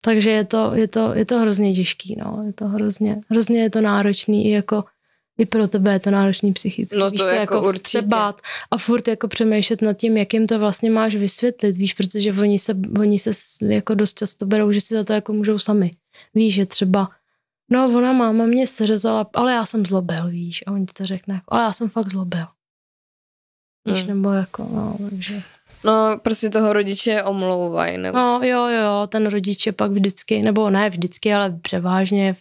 Takže je to, je to, je to hrozně těžký, no. Je to hrozně, hrozně je to náročný i jako i pro tebe je to náročný psychický, No to, víš, to jako, jako vstřebát a furt jako přemýšlet nad tím, jak jim to vlastně máš vysvětlit, víš, protože oni se, oni se jako dost často berou, že si za to jako můžou sami. Víš, že třeba no ona máma mě srzala, ale já jsem zlobil, víš, a oni ti to řekne, ale já jsem fakt zlobil. Víš, hmm. nebo jako, no, takže... No, prostě toho rodiče omlouvají. Nebo... No, jo, jo, ten rodič je pak vždycky, nebo ne vždycky, ale převážně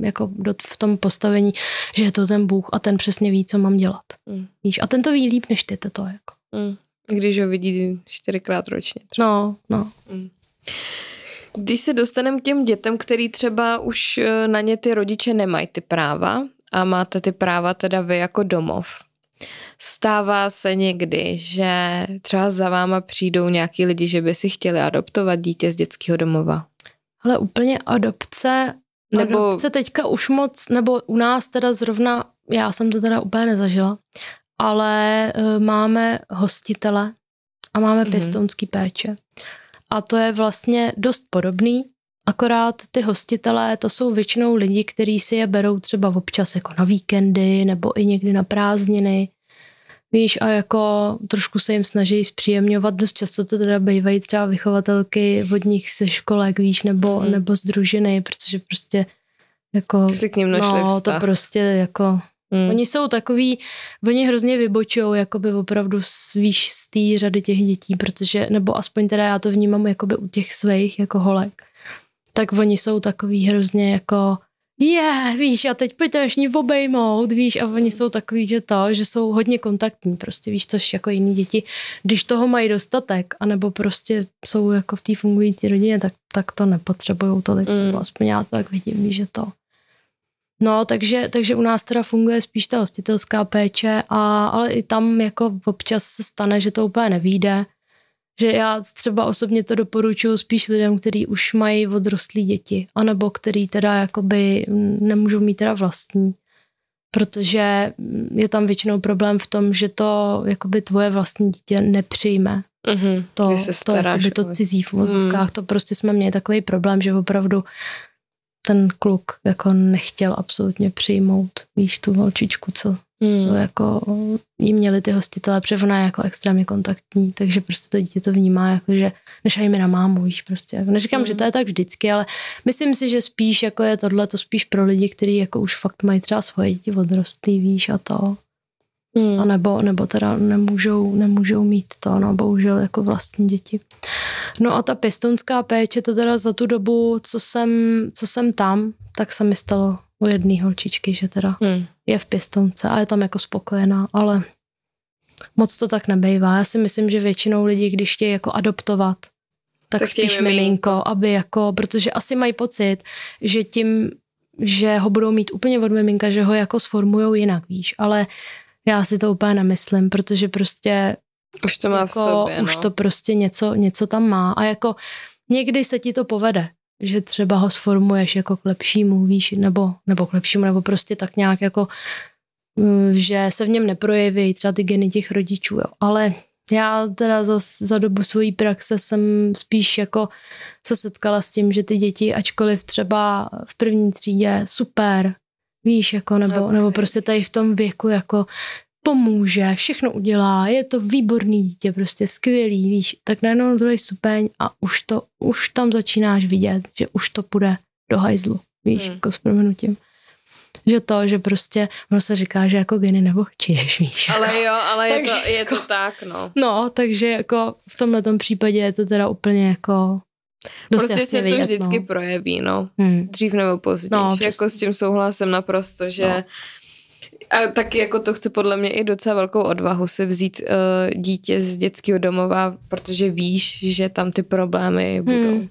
jako do, v tom postavení, že je to ten Bůh a ten přesně ví, co mám dělat. Mm. Víš, a ten to ví líp než ty to jako. Mm. Když ho vidí čtyřikrát ročně. Třeba. No, no. Mm. Když se dostaneme k těm dětem, který třeba už eh, na ně ty rodiče nemají ty práva a máte ty práva teda vy jako domov, Stává se někdy, že třeba za váma přijdou nějaký lidi, že by si chtěli adoptovat dítě z dětského domova? Ale úplně adopce, nebo... adopce teďka už moc, nebo u nás teda zrovna, já jsem to teda úplně nezažila, ale e, máme hostitele a máme mm-hmm. pěstounský péče. A to je vlastně dost podobný, Akorát ty hostitelé, to jsou většinou lidi, kteří si je berou třeba občas jako na víkendy nebo i někdy na prázdniny Víš, a jako trošku se jim snaží zpříjemňovat, dost často to teda bývají třeba vychovatelky od nich ze školek, víš, nebo, mm. nebo družiny, protože prostě jako... Jsi k ním našli no, vztah. to prostě jako... Mm. Oni jsou takový, oni hrozně vybočou jakoby opravdu svíš z té řady těch dětí, protože, nebo aspoň teda já to vnímám jakoby u těch svých jako holek, tak oni jsou takový hrozně jako je, víš, a teď pojďte ještě obejmout, víš, a oni jsou takový, že to, že jsou hodně kontaktní, prostě víš, což jako jiní děti, když toho mají dostatek, anebo prostě jsou jako v té fungující rodině, tak, tak to nepotřebují tolik, mm. nebo aspoň já to tak vidím, víš, že to. No, takže, takže u nás teda funguje spíš ta hostitelská péče, a, ale i tam jako občas se stane, že to úplně nevíde, že já třeba osobně to doporučuji spíš lidem, kteří už mají odrostlí děti, anebo který teda jakoby nemůžou mít teda vlastní. Protože je tam většinou problém v tom, že to jakoby tvoje vlastní dítě nepřijme. Mm-hmm. To, se to, jakoby to cizí v mm. to prostě jsme měli takový problém, že opravdu ten kluk jako nechtěl absolutně přijmout, víš, tu holčičku, co, hmm. co jako jí měli ty hostitelé, protože ona je jako extrémně kontaktní, takže prostě to dítě to vnímá jako, že než mi na mámu, víš, prostě. Jako, neříkám, hmm. že to hmm. je tak vždycky, ale myslím si, že spíš jako je tohle, to spíš pro lidi, kteří jako už fakt mají třeba svoje děti odrostlý, víš, a to. Hmm. A nebo, nebo teda nemůžou, nemůžou mít to, no bohužel jako vlastní děti. No a ta pěstounská péče, to teda za tu dobu, co jsem, co jsem tam, tak se mi stalo u jedné holčičky, že teda hmm. je v pěstounce a je tam jako spokojená, ale moc to tak nebejvá. Já si myslím, že většinou lidi, když chtějí jako adoptovat, tak, tak spíš miminko, aby jako, protože asi mají pocit, že tím, že ho budou mít úplně od miminka, že ho jako sformujou jinak, víš, ale já si to úplně nemyslím, protože prostě... Už to má jako, v sobě, no. Už to prostě něco, něco tam má a jako někdy se ti to povede, že třeba ho sformuješ jako k lepšímu, víš, nebo, nebo k lepšímu, nebo prostě tak nějak jako, mm, že se v něm neprojeví třeba ty geny těch rodičů, jo. ale já teda za, za dobu svojí praxe jsem spíš jako se setkala s tím, že ty děti, ačkoliv třeba v první třídě super, víš, jako, nebo, nebo prostě tady v tom věku, jako pomůže, všechno udělá, je to výborný dítě, prostě skvělý, víš, tak najednou na druhý stupeň a už to, už tam začínáš vidět, že už to půjde do hajzlu, víš, hmm. jako s proměnutím že to, že prostě, ono se říká, že jako geny nebo čiješ, víš. Ale jo, ale je, [laughs] to, je jako, to tak, no. No, takže jako v tomhle případě je to teda úplně jako Dost prostě se vidět, to vždycky no. projeví, no. Hmm. Dřív nebo později. No, jako s tím souhlasem naprosto, že no. A taky jako to chce podle mě i docela velkou odvahu se vzít uh, dítě z dětského domova, protože víš, že tam ty problémy budou. Hmm.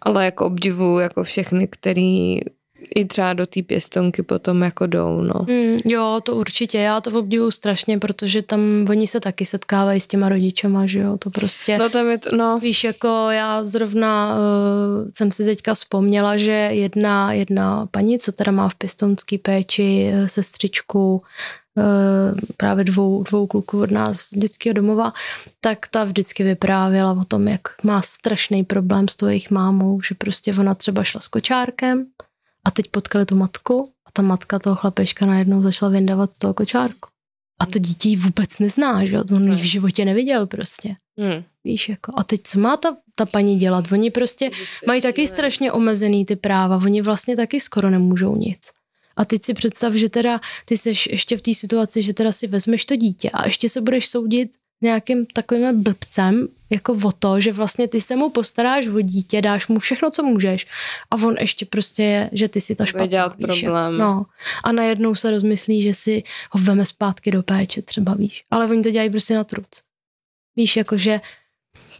Ale jako obdivu jako všechny, který i třeba do té pěstonky potom jako jdou, no. Mm, jo, to určitě, já to obdivuju strašně, protože tam oni se taky setkávají s těma rodičema, že jo, to prostě. No tam je to, no. Víš, jako já zrovna uh, jsem si teďka vzpomněla, že jedna, jedna paní, co teda má v pěstonský péči eh, sestřičku, eh, právě dvou, dvou kluků od nás z dětského domova, tak ta vždycky vyprávěla o tom, jak má strašný problém s tou jejich mámou, že prostě ona třeba šla s kočárkem a teď potkali tu matku a ta matka toho chlapečka najednou začala vyndávat z toho kočárku. A to dítě ji vůbec nezná, že on ji v hmm. životě neviděl prostě. Hmm. Víš, jako. A teď co má ta, ta paní dělat? Oni prostě mají taky strašně omezený ty práva, oni vlastně taky skoro nemůžou nic. A teď si představ, že teda ty seš ještě v té situaci, že teda si vezmeš to dítě a ještě se budeš soudit nějakým takovým blbcem, jako o to, že vlastně ty se mu postaráš o dítě, dáš mu všechno, co můžeš a on ještě prostě je, že ty si ta špatná. víš, problém. No. A najednou se rozmyslí, že si ho veme zpátky do péče třeba, víš. Ale oni to dělají prostě na truc. Víš, jakože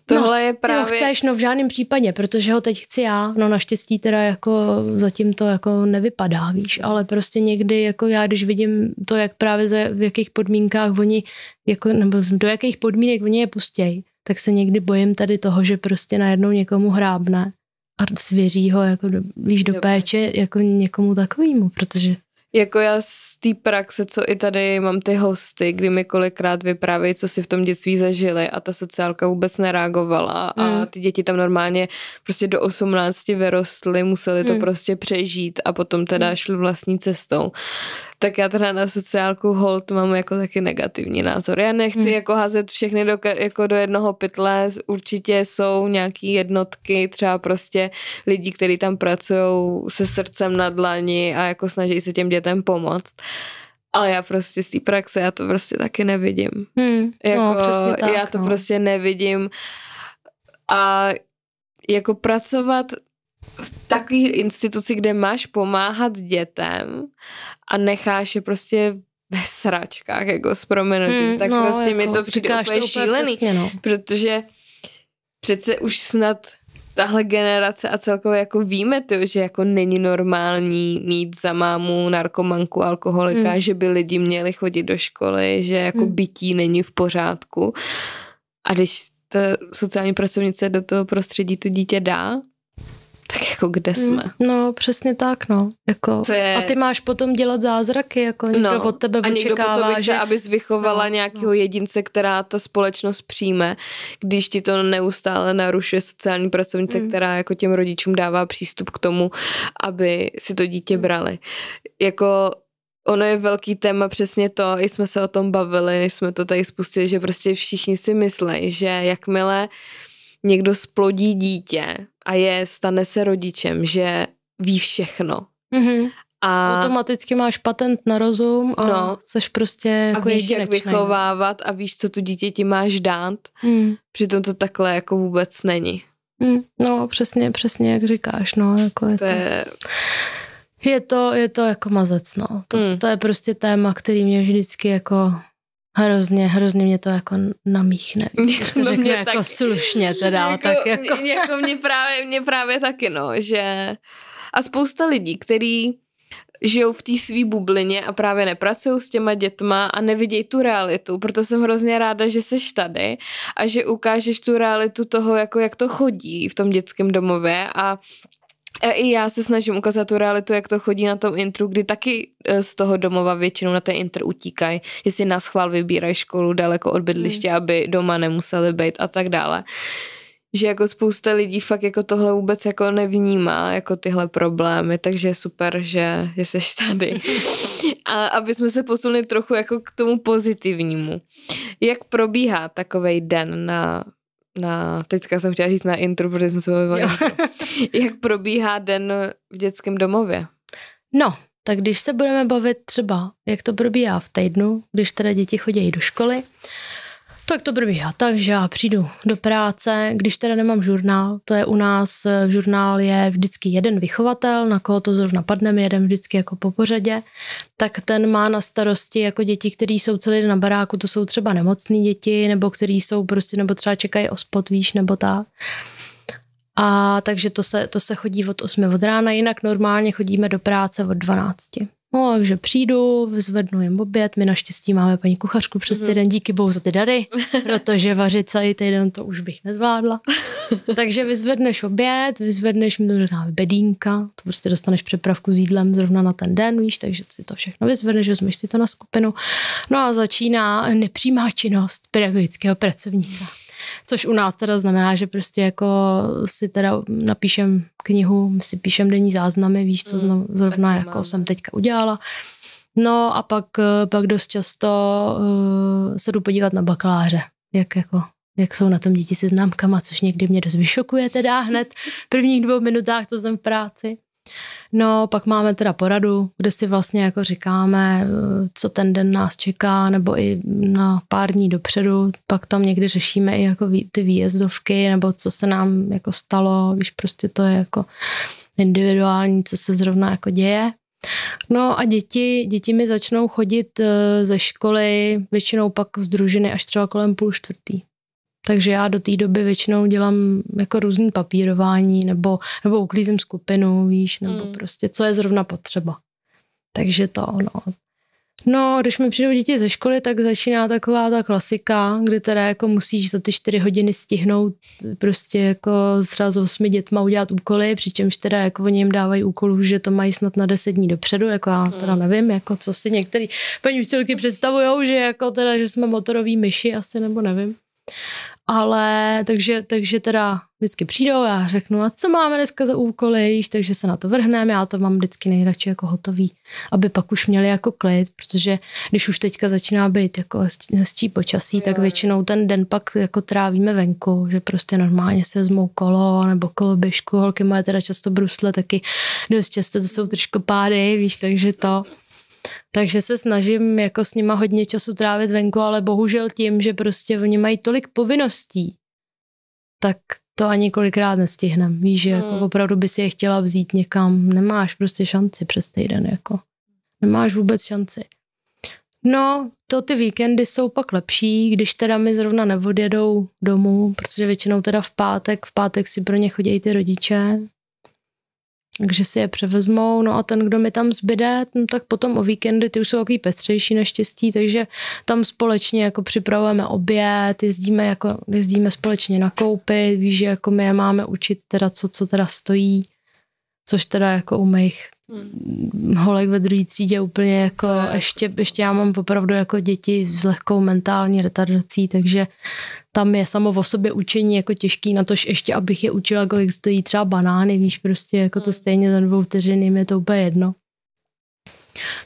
Tohle no, je právě... Ty ho chceš, no v žádném případě, protože ho teď chci já. No naštěstí teda jako zatím to jako nevypadá, víš, ale prostě někdy jako já, když vidím to, jak právě ze, v jakých podmínkách oni, jako, nebo do jakých podmínek oni je pustějí, tak se někdy bojím tady toho, že prostě najednou někomu hrábne a svěří ho, jako do, víš, do, do péče, jako někomu takovýmu, protože jako já z té praxe, co i tady mám ty hosty, kdy mi kolikrát vyprávějí, co si v tom dětství zažili a ta sociálka vůbec nereagovala mm. a hmm. ty děti tam normálně prostě do 18 vyrostly, museli mm. to hmm. prostě přežít a potom teda mm. šli vlastní cestou tak já teda na sociálku hold mám jako taky negativní názor. Já nechci hmm. jako házet všechny do, jako do jednoho pytle, určitě jsou nějaký jednotky, třeba prostě lidi, kteří tam pracují se srdcem na dlani a jako snaží se těm dětem pomoct. Ale já prostě z té praxe, já to prostě taky nevidím. Hmm, jako, no, tak, já to no. prostě nevidím. A jako pracovat v takové instituci, kde máš pomáhat dětem a necháš je prostě ve sračkách, jako s proměnutím, hmm, tak no, prostě jako, mi to přijde úplně to šílený, přesně, no. protože přece už snad tahle generace a celkově jako víme to, že jako není normální mít za mámu narkomanku, alkoholika, hmm. že by lidi měli chodit do školy, že jako hmm. bytí není v pořádku. A když ta sociální pracovnice do toho prostředí to dítě dá, tak jako kde mm, jsme? no, přesně tak, no. Jako, je... A ty máš potom dělat zázraky, jako někdo no, od tebe A někdo potom chce, že... abys vychovala no, nějakého no. jedince, která ta společnost přijme, když ti to neustále narušuje sociální pracovnice, mm. která jako těm rodičům dává přístup k tomu, aby si to dítě mm. brali. Jako Ono je velký téma přesně to, i jsme se o tom bavili, jsme to tady spustili, že prostě všichni si myslí, že jakmile někdo splodí dítě, a je, stane se rodičem, že ví všechno. Mm-hmm. A automaticky máš patent na rozum a no, seš prostě jako a víš, jak vychovávat a víš, co tu dítěti máš dát. Mm. Přitom to takhle jako vůbec není. Mm, no, přesně, přesně, jak říkáš, no, jako je to... Je... Je to, je to jako mazec, no. To, hmm. to je prostě téma, který mě vždycky jako Hrozně, hrozně mě to jako namíchne. Když to no řeknu jako taky. slušně teda. Jako, tak jako. Mě, jako mě, právě, mě právě taky, no, že... A spousta lidí, který žijou v té své bublině a právě nepracují s těma dětma a nevidějí tu realitu. Proto jsem hrozně ráda, že seš tady a že ukážeš tu realitu toho, jako jak to chodí v tom dětském domově a E, i já se snažím ukázat tu realitu, jak to chodí na tom intru, kdy taky e, z toho domova většinou na ten intr utíkají, že si na schvál vybírají školu daleko od bydliště, mm. aby doma nemuseli být a tak dále. Že jako spousta lidí fakt jako tohle vůbec jako nevnímá, jako tyhle problémy, takže je super, že, že seš tady. [laughs] A aby jsme se posunuli trochu jako k tomu pozitivnímu. Jak probíhá takový den na na, teďka jsem chtěla říct na intro, protože jsem se bavila [laughs] Jak probíhá den v dětském domově? No, tak když se budeme bavit třeba, jak to probíhá v týdnu, když teda děti chodí do školy, tak to probíhá tak, že já přijdu do práce, když teda nemám žurnál, to je u nás, eh, žurnál je vždycky jeden vychovatel, na koho to zrovna padne, my jeden vždycky jako po pořadě, tak ten má na starosti jako děti, které jsou celý den na baráku, to jsou třeba nemocné děti, nebo který jsou prostě, nebo třeba čekají ospod, víš, nebo ta. A takže to se, to se chodí od 8 od rána, jinak normálně chodíme do práce od 12. No, takže přijdu, zvednu jim oběd, my naštěstí máme paní kuchařku přes mm. týden, díky bohu za ty dary, [laughs] protože vařit celý týden to už bych nezvládla. [laughs] takže vyzvedneš oběd, vyzvedneš, mi to řekná bedínka, to prostě dostaneš přepravku s jídlem zrovna na ten den, víš, takže si to všechno vyzvedneš, vezmeš si to na skupinu. No a začíná nepřímá činnost pedagogického pracovníka. Což u nás teda znamená, že prostě jako si teda napíšem knihu, si píšem denní záznamy, víš, co mm, zrovna jako mám. jsem teďka udělala. No a pak, eh, pak dost často uh, se jdu podívat na bakaláře, jak jako jak jsou na tom děti se známkama, což někdy mě dost vyšokuje teda hned v prvních dvou minutách, co jsem v práci. No, pak máme teda poradu, kde si vlastně jako říkáme, eh, co ten den nás čeká, nebo i na pár dní dopředu. Pak tam někdy řešíme i jako ty výjezdovky, nebo co se nám jako stalo, víš, prostě to je jako individuální, co se zrovna jako děje. No a děti, děti mi začnou chodit eh, ze školy, většinou pak z družiny až třeba kolem půl čtvrtý. Takže já do té doby většinou dělám jako různý papírování nebo, nebo uklízím skupinu, víš, nebo mm. prostě co je zrovna potřeba. Takže to, no. No, když mi přijdou děti ze školy, tak začíná taková ta klasika, kdy teda jako musíš za ty čtyři hodiny stihnout prostě jako zrazu s osmi dětma udělat úkoly, přičemž teda jako oni jim dávají úkolů, že to mají snad na deset dní dopředu, jako já mm. teda nevím, jako co si některý paní učitelky představujou, že jako teda, že jsme motoroví myši asi, nebo nevím. Ale takže, takže teda vždycky přijdou, já řeknu, a co máme dneska za úkoly, již, takže se na to vrhneme, já to mám vždycky nejradši jako hotový, aby pak už měli jako klid, protože když už teďka začíná být jako hezčí počasí, tak většinou ten den pak jako trávíme venku, že prostě normálně se vezmou kolo nebo koloběžku, holky mají teda často brusle, taky dost často to jsou mhm. trošku pády, víš, takže to. Takže se snažím jako s nima hodně času trávit venku, ale bohužel tím, že prostě oni mají tolik povinností, tak to ani kolikrát nestihnem. Víš, že jako hmm. jako opravdu by si je chtěla vzít někam. Nemáš prostě šanci přes týden, jako. Nemáš vůbec šanci. No, to ty víkendy jsou pak lepší, když teda mi zrovna neodjedou domů, protože většinou teda v pátek, v pátek si pro ně chodí ty rodiče, takže si je převezmou, no a ten, kdo mi tam zbyde, no tak potom o víkendy, ty už jsou takový pestřejší naštěstí, takže tam společně jako připravujeme oběd, jezdíme, jako, jezdíme společně nakoupit, víš, že jako my je máme učit teda co, co teda stojí, což teda jako u mých Mm. holek ve druhé třídě úplně jako ještě, ještě já mám opravdu jako děti s lehkou mentální retardací, takže tam je samo o sobě učení jako těžký, na že ještě abych je učila, kolik stojí třeba banány, víš, prostě jako to hmm. stejně za dvou vteřiny je to úplně jedno.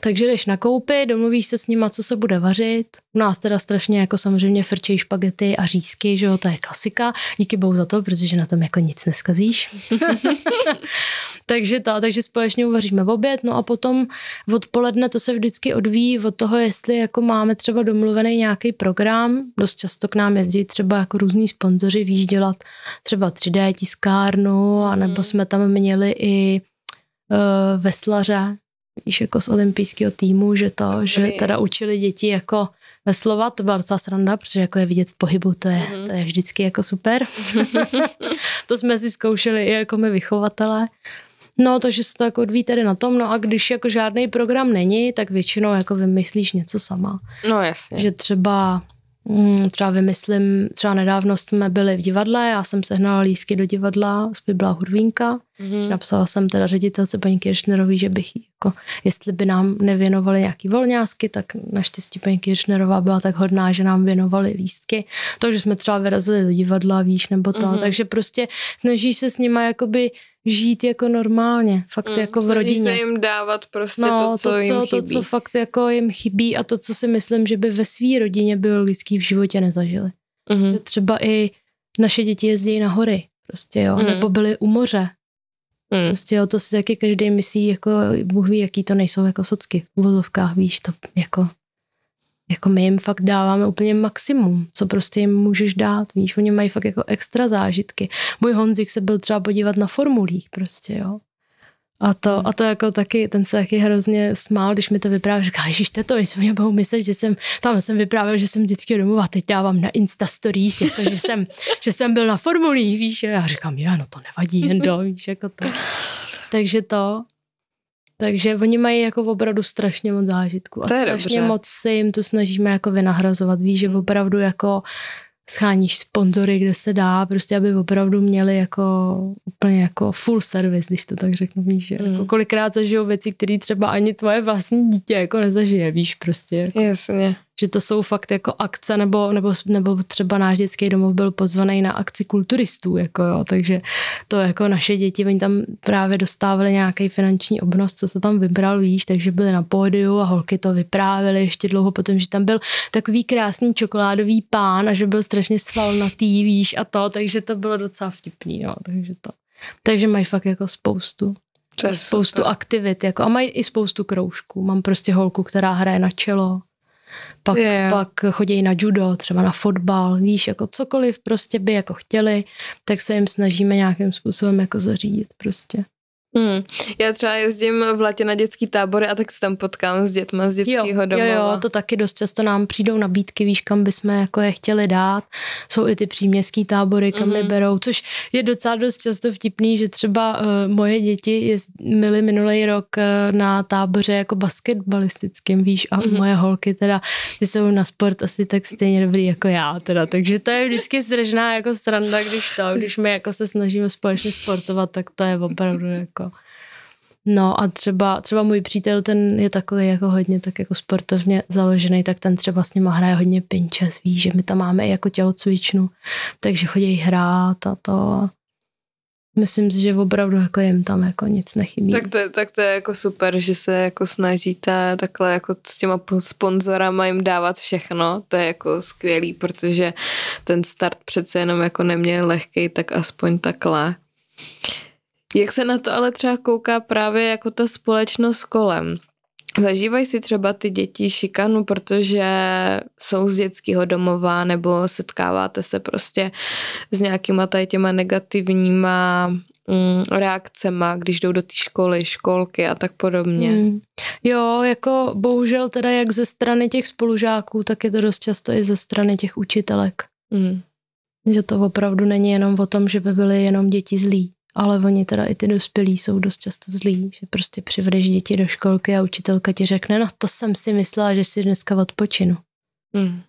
Takže jdeš koupy, domluvíš se s nima, co se bude vařit. U nás teda strašně jako samozřejmě frčejí špagety a řízky, že jo, to je klasika. Díky bohu za to, protože na tom jako nic neskazíš. [laughs] takže, ta, takže společně uvaříme v oběd, no a potom odpoledne to se vždycky odvíjí od toho, jestli jako máme třeba domluvený nějaký program. Dost často k nám jezdí třeba jako různí sponzoři, víš, dělat třeba 3D tiskárnu, anebo mhm. jsme tam měli i eh, veslaře, víš, jako z olympijského týmu, že to, okay. že teda učili děti jako veslovat, to byla docela sranda, protože jako je vidět v pohybu, to je, mm-hmm. to je vždycky jako super. [laughs] to jsme si zkoušeli i jako my vychovatelé. No, že se to jako odvíjí tady na tom. No a když jako žádný program není, tak většinou jako vymyslíš něco sama. No jasně. Že třeba Mm, třeba vymyslím, třeba nedávno jsme byli v divadle, já jsem sehnala lísky do divadla, byla hudvínka, mm-hmm. napsala jsem teda ředitelce paní Kiršnerový, že bych jako, jestli by nám nevěnovali nějaký volňásky, tak naštěstí paní Kiršnerová byla tak hodná, že nám věnovali lístky, takže jsme třeba vyrazili do divadla, víš, nebo to, mm-hmm. takže prostě snažíš se s nima jakoby žít jako normálně, fakt mm, jako v rodině. se jim dávat prostě no, to, co, to, co jim chybí. To, co fakt jako jim chybí a to, co si myslím, že by ve své rodině biologický v životě nezažili. Mm-hmm. Třeba i naše děti jezdí na hory, prostě jo, mm. nebo byly u moře. Mm. Prostě jo, to si taky každý myslí, jako Bůh ví, jaký to nejsou jako socky v uvozovkách, víš, to jako jako my jim fakt dáváme úplně maximum, co prostě jim můžeš dát, víš, oni mají fakt jako extra zážitky. Můj Honzik se byl třeba podívat na formulích prostě, jo. A to, a to jako taky, ten se taky hrozně smál, když mi to vyprávěl, říká, ježiš, to je mě budou myslet, že jsem, tam jsem vyprávěl, že jsem dětský a teď dávám na Insta stories, jako, že, jsem, že jsem byl na formulích, víš, a já říkám, já no to nevadí, jen do, víš, jako to. Takže to, takže oni mají jako opravdu strašně moc zážitku a strašně dobře. moc se jim to snažíme jako vynahrazovat. Víš, že hmm. opravdu jako scháníš sponzory, kde se dá, prostě aby opravdu měli jako úplně jako full service, když to tak řeknu, víš, mm. jako hmm. kolikrát zažijou věci, které třeba ani tvoje vlastní dítě jako nezažije, víš, prostě. Jako. Jasně že to jsou fakt jako akce, nebo, nebo, nebo třeba náš dětský domov byl pozvaný na akci kulturistů, jako jo, takže to jako naše děti, oni tam právě dostávali nějaký finanční obnos, co se tam vybral, víš, takže byli na pódiu a holky to vyprávěly ještě dlouho potom, že tam byl takový krásný čokoládový pán a že byl strašně svalnatý, víš, a to, takže to bylo docela vtipný, no, takže to. Takže mají fakt jako spoustu. spoustu super. aktivit, jako a mají i spoustu kroužků. Mám prostě holku, která hraje na čelo, pak, yeah. pak chodí na judo, třeba na fotbal, víš, jako cokoliv prostě by jako chtěli, tak se jim snažíme nějakým způsobem jako zařídit prostě. Hmm. Já třeba jezdím v letě na dětský tábory a tak se tam potkám s dětma z dětského domova. Jo, jo, to taky dost často nám přijdou nabídky, víš, kam bychom jako je chtěli dát. Jsou i ty příměstské tábory, kam mm-hmm. je mhm. berou, což je docela dost často vtipný, že třeba uh, moje děti měly minulý rok uh, na táboře jako basketbalistickým, víš, a mm-hmm. moje holky teda, ty jsou na sport asi tak stejně dobrý jako já teda, takže to je vždycky zdržná jako stranda, když to, když my jako se snažíme společně sportovat, tak to je opravdu jako No a třeba, třeba můj přítel, ten je takový jako hodně tak jako sportovně založený, tak ten třeba s nima hraje hodně pinče, ví, že my tam máme i jako tělocvičnu, takže chodí hrát a to. Myslím si, že opravdu jako jim tam jako nic nechybí. Tak to, tak to je jako super, že se jako snažíte takhle jako s těma sponzorama jim dávat všechno, to je jako skvělý, protože ten start přece jenom jako neměl lehký, tak aspoň takhle. Jak se na to ale třeba kouká právě jako ta společnost kolem? Zažívají si třeba ty děti šikanu, protože jsou z dětského domova nebo setkáváte se prostě s nějakýma tady těma negativníma mm, reakcema, když jdou do té školy, školky a tak podobně. Hmm. Jo, jako bohužel teda jak ze strany těch spolužáků, tak je to dost často i ze strany těch učitelek. Hmm. Že to opravdu není jenom o tom, že by byly jenom děti zlí. Ale oni teda i ty dospělí jsou dost často zlí, že prostě přivedeš děti do školky a učitelka ti řekne, no to jsem si myslela, že si dneska odpočinu. Hmm.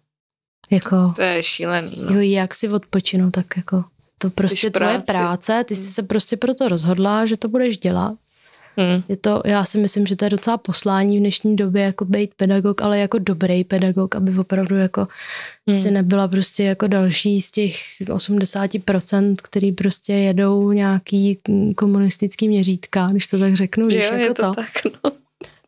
Jako, to je šílený. No. Jo, jak si odpočinu, tak jako to prostě je tvoje práce, ty jsi hmm. se prostě proto rozhodla, že to budeš dělat Hmm. Je to, já si myslím, že to je docela poslání v dnešní době, jako být pedagog, ale jako dobrý pedagog, aby opravdu jako hmm. si nebyla prostě jako další z těch 80%, který prostě jedou nějaký komunistický měřítka, když to tak řeknu, když je jako to, to. tak, no.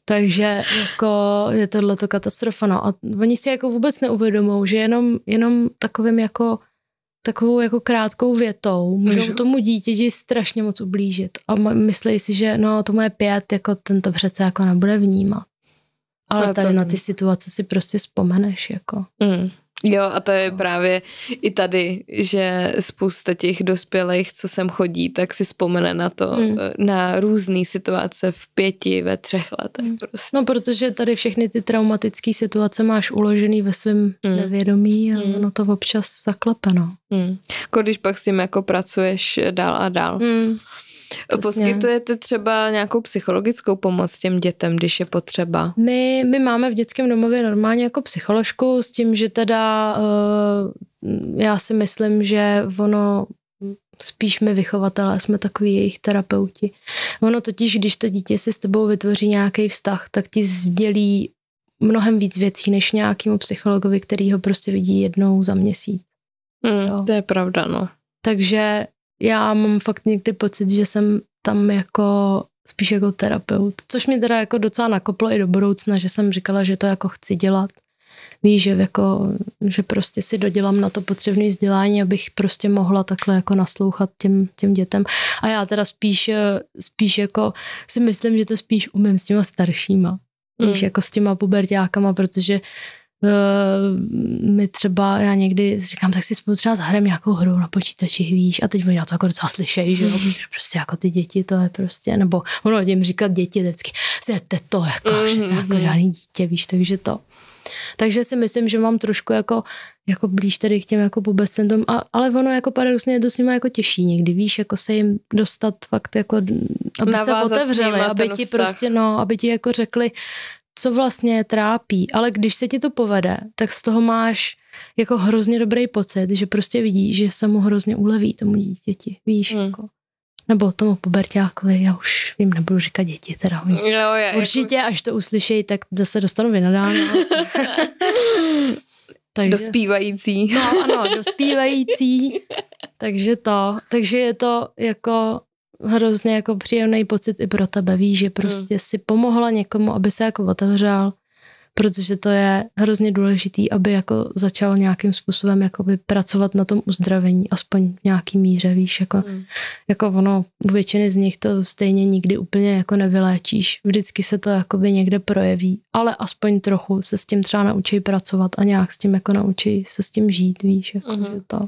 Takže jako je tohle to katastrofa. No. A oni si jako vůbec neuvědomují, že jenom, jenom takovým jako takovou jako krátkou větou můžou tomu dítěti strašně moc ublížit. A myslí si, že no to moje pět, jako ten to přece jako nebude vnímat. Ale tady na ty situace si prostě vzpomeneš, jako. Mm. Jo, a to je no. právě i tady, že spousta těch dospělých, co sem chodí, tak si vzpomene na to, hmm. Eh, na různé situace v pěti, ve třech letech hmm. prostě. No, protože tady všechny ty traumatické situace máš uložený ve svém hmm. nevědomí a hmm. ono to občas zaklepeno. Hmm. Když pak s tím jako pracuješ dál a dál. Hmm. Přesně. Poskytujete třeba nějakou psychologickou pomoc těm dětem, když je potřeba? My, my máme v dětském domově normálně jako psycholožku s tím, že teda uh, já si myslím, že ono spíš my vychovatelé jsme takový jejich terapeuti. Ono totiž, když to dítě si s tebou vytvoří nějaký vztah, tak ti sdělí mnohem víc věcí než nějakému psychologovi, který ho prostě vidí jednou za měsíc. Mm, to je pravda, no. Takže já mám fakt někdy pocit, že jsem tam jako spíš jako terapeut, což mi teda jako docela nakoplo i do budoucna, že jsem říkala, že to jako chci dělat. Víš, že, jako, že prostě si dodělám na to potřebné vzdělání, abych prostě mohla takhle jako naslouchat těm, těm dětem. A já teda spíš, eh, spíš jako si myslím, že to spíš umím s těma staršíma. Mm. Víš, jako s těma pubertákama, protože Uh, my třeba, já někdy říkám, tak si spolu třeba zahrajeme nějakou hru na počítači, víš, a teď oni na to jako docela slyšejí, že [laughs] prostě jako ty děti, to je prostě, nebo ono jim říkat děti, je vždycky, jste to, jako, mm-hmm. že se jako mhm. žádný dítě, víš, takže to. Takže si myslím, že mám trošku jako, jako blíž tady k těm jako vůbec a, ale ono jako paradoxně je to s nimi jako těžší někdy, víš, jako se jim dostat fakt jako, aby Navázat se otevřeli, aby ti vztah. prostě, no, aby ti jako řekli, co vlastně trápí, ale když se ti to povede, tak z toho máš jako hrozně dobrý pocit, že prostě vidíš, že se mu hrozně uleví tomu dítěti, víš, hmm. jako nebo tomu pubertákovi, já už jim nebudu říkat děti, teda oni. No, je, jako- Určitě, jako... až to uslyšejí, tak se dostanu vynadáno. [laughs] takže... Dospívající. no ano, dospívající, [laughs] takže to, takže je to jako hrozně jako příjemný pocit i pro tebe, víš, že prostě hmm. si pomohla někomu, aby se jako otevřel, protože to je hrozně důležitý, aby jako začal nějakým způsobem jakoby pracovat na tom uzdravení, aspoň v nějaký míře, víš, jako, hmm. jako ono, u většiny z nich to stejně nikdy úplně jako nevyléčíš, vždycky se to jakoby někde projeví, ale aspoň trochu se s tím třeba naučí pracovat a nějak s tím jako naučí se s tím žít, víš, jako, hmm. že to.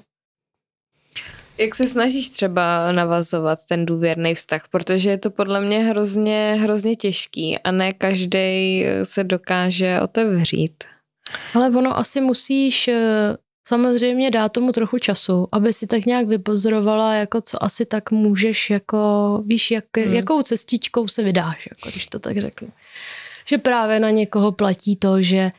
Jak se snažíš třeba navazovat ten důvěrný vztah, protože je to podle mě hrozně, hrozně těžký a ne každý eh, se dokáže otevřít. Ale ono asi musíš eh, samozřejmě dát tomu trochu času, aby si tak nějak vypozorovala, jako co asi tak můžeš, jako víš, jak, hmm. jakou cestičkou se vydáš, jako, když to tak řeknu. Že právě na někoho platí to, že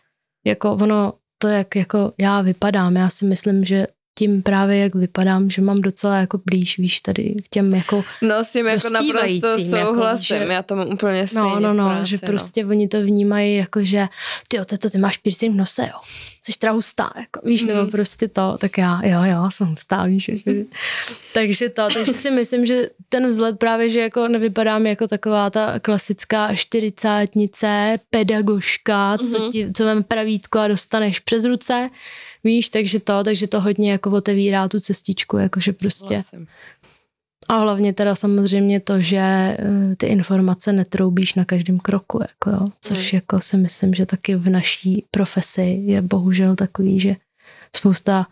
jako ono, to, jak jako já vypadám, já si myslím, že tím právě, jak vypadám, že mám docela jako blíž, víš, tady k těm jako No s tím jako naprosto jako, souhlasím, jako, že, já to mám úplně no, stejně No, no, no, práci, že no. prostě oni to vnímají jako, že ty jo, to ty máš piercing v nose, jo, jsi teda hustá, jako, víš, mm. nebo prostě to, tak já, jo, jo, jsem hustá, víš, jako, [laughs] takže to, takže si myslím, že ten vzhled právě, že jako nevypadám jako taková ta klasická čtyřicátnice, pedagoška, mm-hmm. co, mhm. ti, co vám pravítko a dostaneš přes ruce, Víš, takže to, takže to hodně jako otevírá tu cestičku, jakože prostě. A hlavně teda samozřejmě to, že eh, ty informace netroubíš na každém kroku, jako jo, což mm. jako si myslím, že taky v naší profesi je bohužel takový, že spousta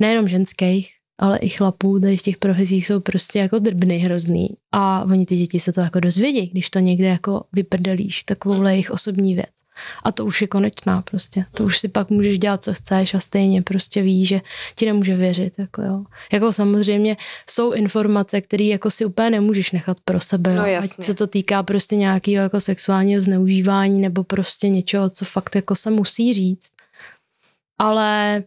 nejenom ženských, ale i chlapů tady v těch profesích jsou prostě jako drbny hrozný a oni ty děti se to jako dozvědí, když to někde jako vyprdelíš, takovouhle hmm. jejich osobní věc. A to už je konečná prostě. To už si pak můžeš dělat, co chceš a stejně prostě víš, že ti nemůže věřit. Jako, jo. jako samozřejmě jsou informace, které jako si úplně nemůžeš nechat pro sebe. No, jasně. ať se to týká prostě nějakého jako sexuálního zneužívání nebo prostě něčeho, co fakt jako se musí říct. Ale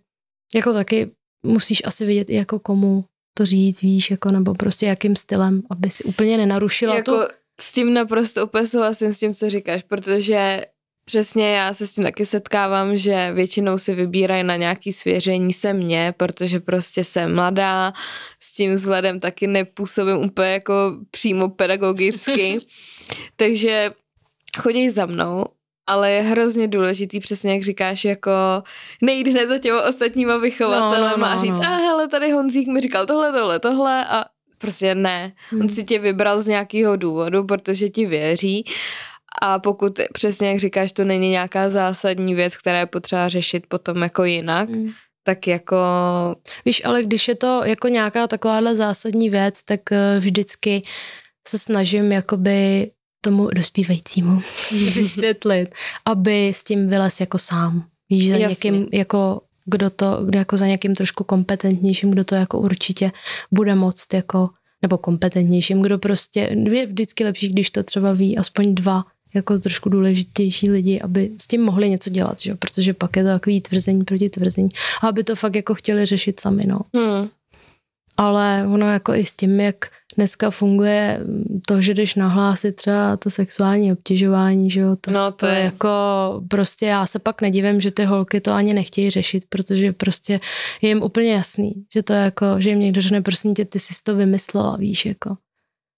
jako taky musíš asi vědět i jako komu to říct, víš, jako nebo prostě jakým stylem, aby si úplně nenarušila jako... tu s tím naprosto úplně souhlasím s tím, co říkáš, protože Přesně, já se s tím taky setkávám, že většinou si vybírají na nějaký svěření se mě, protože prostě jsem mladá, s tím vzhledem taky nepůsobím úplně jako přímo pedagogicky. [laughs] Takže chodí za mnou, ale je hrozně důležitý, přesně jak říkáš, jako nejít hned za těmi ostatníma vychovatelema no, no, no, a říct, no. a ah, hele, tady Honzík mi říkal tohle, tohle, tohle a prostě ne. Hmm. On si tě vybral z nějakého důvodu, protože ti věří a pokud přesně jak říkáš, to není nějaká zásadní věc, která je potřeba řešit potom jako jinak, mm. tak jako... Víš, ale když je to jako nějaká takováhle zásadní věc, tak eh, vždycky se snažím jakoby tomu dospívajícímu [laughs] vysvětlit, aby s tím vylez jako sám. Víš, za Jasně. někým jako kdo to, kdo jako za někým trošku kompetentnějším, kdo to jako určitě bude moct jako, nebo kompetentnějším, kdo prostě, je vždycky lepší, když to třeba ví aspoň dva jako trošku důležitější lidi, aby s tím mohli něco dělat, že? protože pak je to takový tvrzení proti tvrzení a aby to fakt jako chtěli řešit sami, no. Hmm. Ale ono jako i s tím, jak dneska funguje to, že jdeš nahlásit třeba to sexuální obtěžování, že jo, to, no to, to je jako prostě já se pak nedivím, že ty holky to ani nechtějí řešit, protože prostě je jim úplně jasný, že to je jako, že jim někdo řekne, prosím tě, ty jsi to vymyslela, víš, jako.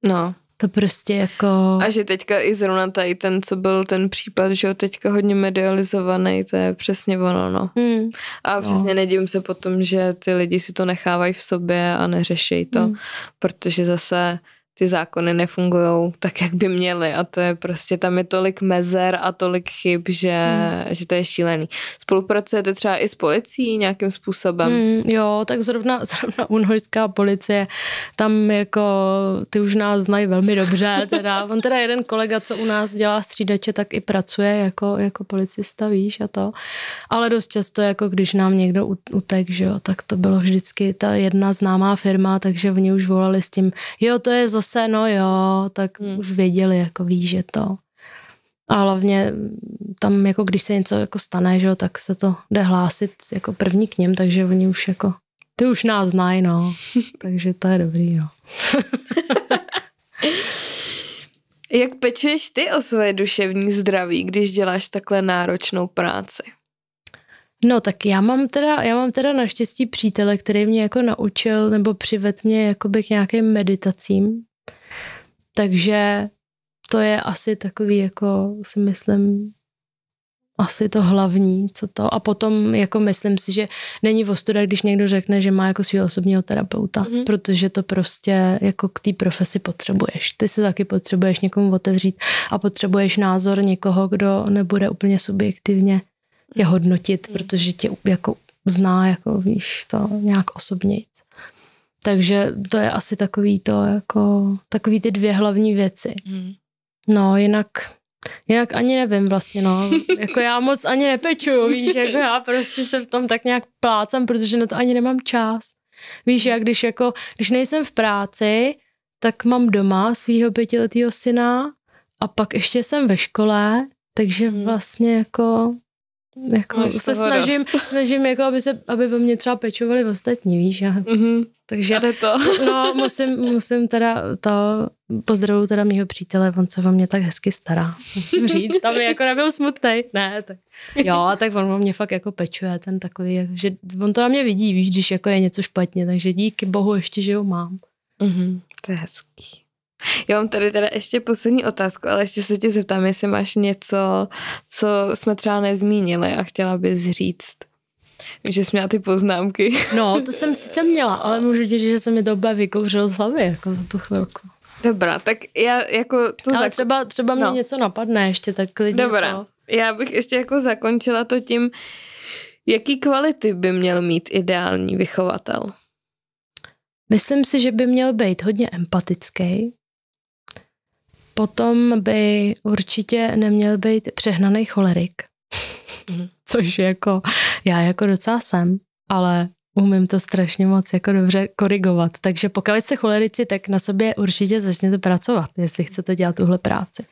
No. To prostě jako... A že teďka i zrovna tady ten, co byl ten případ, že jo, teďka hodně medializovaný, to je přesně ono, no. Hmm. A no. přesně no. nedivím se potom, že ty lidi si to nechávají v sobě a neřeší to, hmm. protože zase ty zákony nefungují tak, jak by měly a to je prostě, tam je tolik mezer a tolik chyb, že, hmm. že to je šílený. Spolupracujete třeba i s policií nějakým způsobem? Hmm, jo, tak zrovna, [laughs] zrovna unhorská policie, tam jako ty už nás znají velmi dobře, teda, [laughs] on teda jeden kolega, co u nás dělá střídače, tak i pracuje jako, jako policista, víš a to, ale dost často jako když nám někdo utek, že jo, tak to bylo vždycky ta jedna známá firma, takže oni už volali s tím, jo, to je zase zase, no jo, tak hmm. už věděli, jako ví, že to. A hlavně tam, jako když se něco jako stane, že jo, tak se to jde hlásit jako první k něm, takže oni už jako, ty už nás znají, no. [laughs] takže to je dobrý, jo. No. [laughs] Jak pečuješ ty o svoje duševní zdraví, když děláš takhle náročnou práci? No tak já mám teda, já mám teda naštěstí přítele, který mě jako naučil nebo přivedl mě jakoby k nějakým meditacím, takže to je asi takový, jako si myslím, asi to hlavní, co to. A potom, jako myslím si, že není ostuda, když někdo řekne, že má jako svého osobního terapeuta, mm-hmm. protože to prostě jako k té profesi potřebuješ. Ty se taky potřebuješ někomu otevřít a potřebuješ názor někoho, kdo nebude úplně subjektivně tě hodnotit, mm-hmm. protože tě jako zná, jako víš, to nějak osobnějc. Takže to je asi takový to, jako, takový ty dvě hlavní věci. Hmm. No, jinak Jinak ani nevím vlastně, no. [laughs] Jako já moc ani nepeču, víš, jako já prostě se v tom tak nějak plácám, protože na to ani nemám čas. Víš, já když jako, když nejsem v práci, tak mám doma svého pětiletého syna a pak ještě jsem ve škole, takže hmm. vlastně jako jako Máš se snažím, [laughs] snažím jako, aby, se, aby ve mě třeba pečovali ostatní, víš. Já. Mm-hmm. Takže Tady to. [laughs] no, musím, musím teda to, pozdravu teda mýho přítele, on se o mě tak hezky stará, musím [laughs] říct, tam je jako nebyl smutný, ne, tak jo, tak on o mě fakt jako pečuje, ten takový, že on to na mě vidí, víš, když jako je něco špatně, takže díky bohu ještě, že ho mám. Mm-hmm. To je hezký. Já mám tady teda ještě poslední otázku, ale ještě se tě zeptám, jestli máš něco, co jsme třeba nezmínili a chtěla bys říct. Vím, že jsi měla ty poznámky. No, to jsem sice měla, ale můžu říct, že se mi to úplně vykouřilo z hlavy, jako za tu chvilku. Dobrá, tak já jako to... Ale zak... třeba, třeba mě no. něco napadne ještě, tak klidně Dobrá, to... já bych ještě jako zakončila to tím, jaký kvality by měl mít ideální vychovatel? Myslím si, že by měl být hodně empatický, Potom by určitě neměl být přehnaný cholerik, mhm. [laughs] což jako já jako docela jsem, ale umím to strašně moc jako dobře korigovat. Takže pokud se cholerici, tak na sobě určitě začněte pracovat, jestli chcete dělat tuhle práci.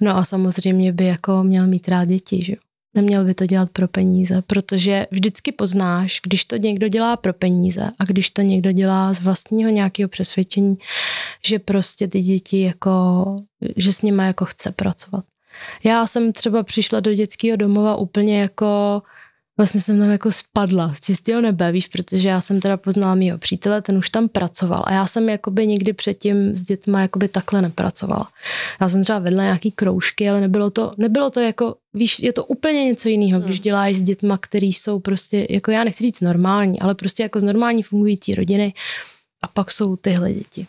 No a samozřejmě by jako měl mít rád děti, že jo. Neměl by to dělat pro peníze, protože vždycky poznáš, když to někdo dělá pro peníze a když to někdo dělá z vlastního nějakého přesvědčení, že prostě ty děti jako, že s nima jako chce pracovat. Já jsem třeba přišla do dětského domova úplně jako, vlastně jsem tam jako spadla z čistého nebe, víš, protože já jsem teda poznala mýho přítele, ten už tam pracoval a já jsem jakoby nikdy předtím s dětma jakoby takhle nepracovala. Já jsem třeba vedla nějaký kroužky, ale nebylo to, nebylo to jako víš, je to úplně něco jiného, když hmm. děláš s dětma, který jsou prostě, jako já nechci říct normální, ale prostě jako z normální fungující rodiny a pak jsou tyhle děti.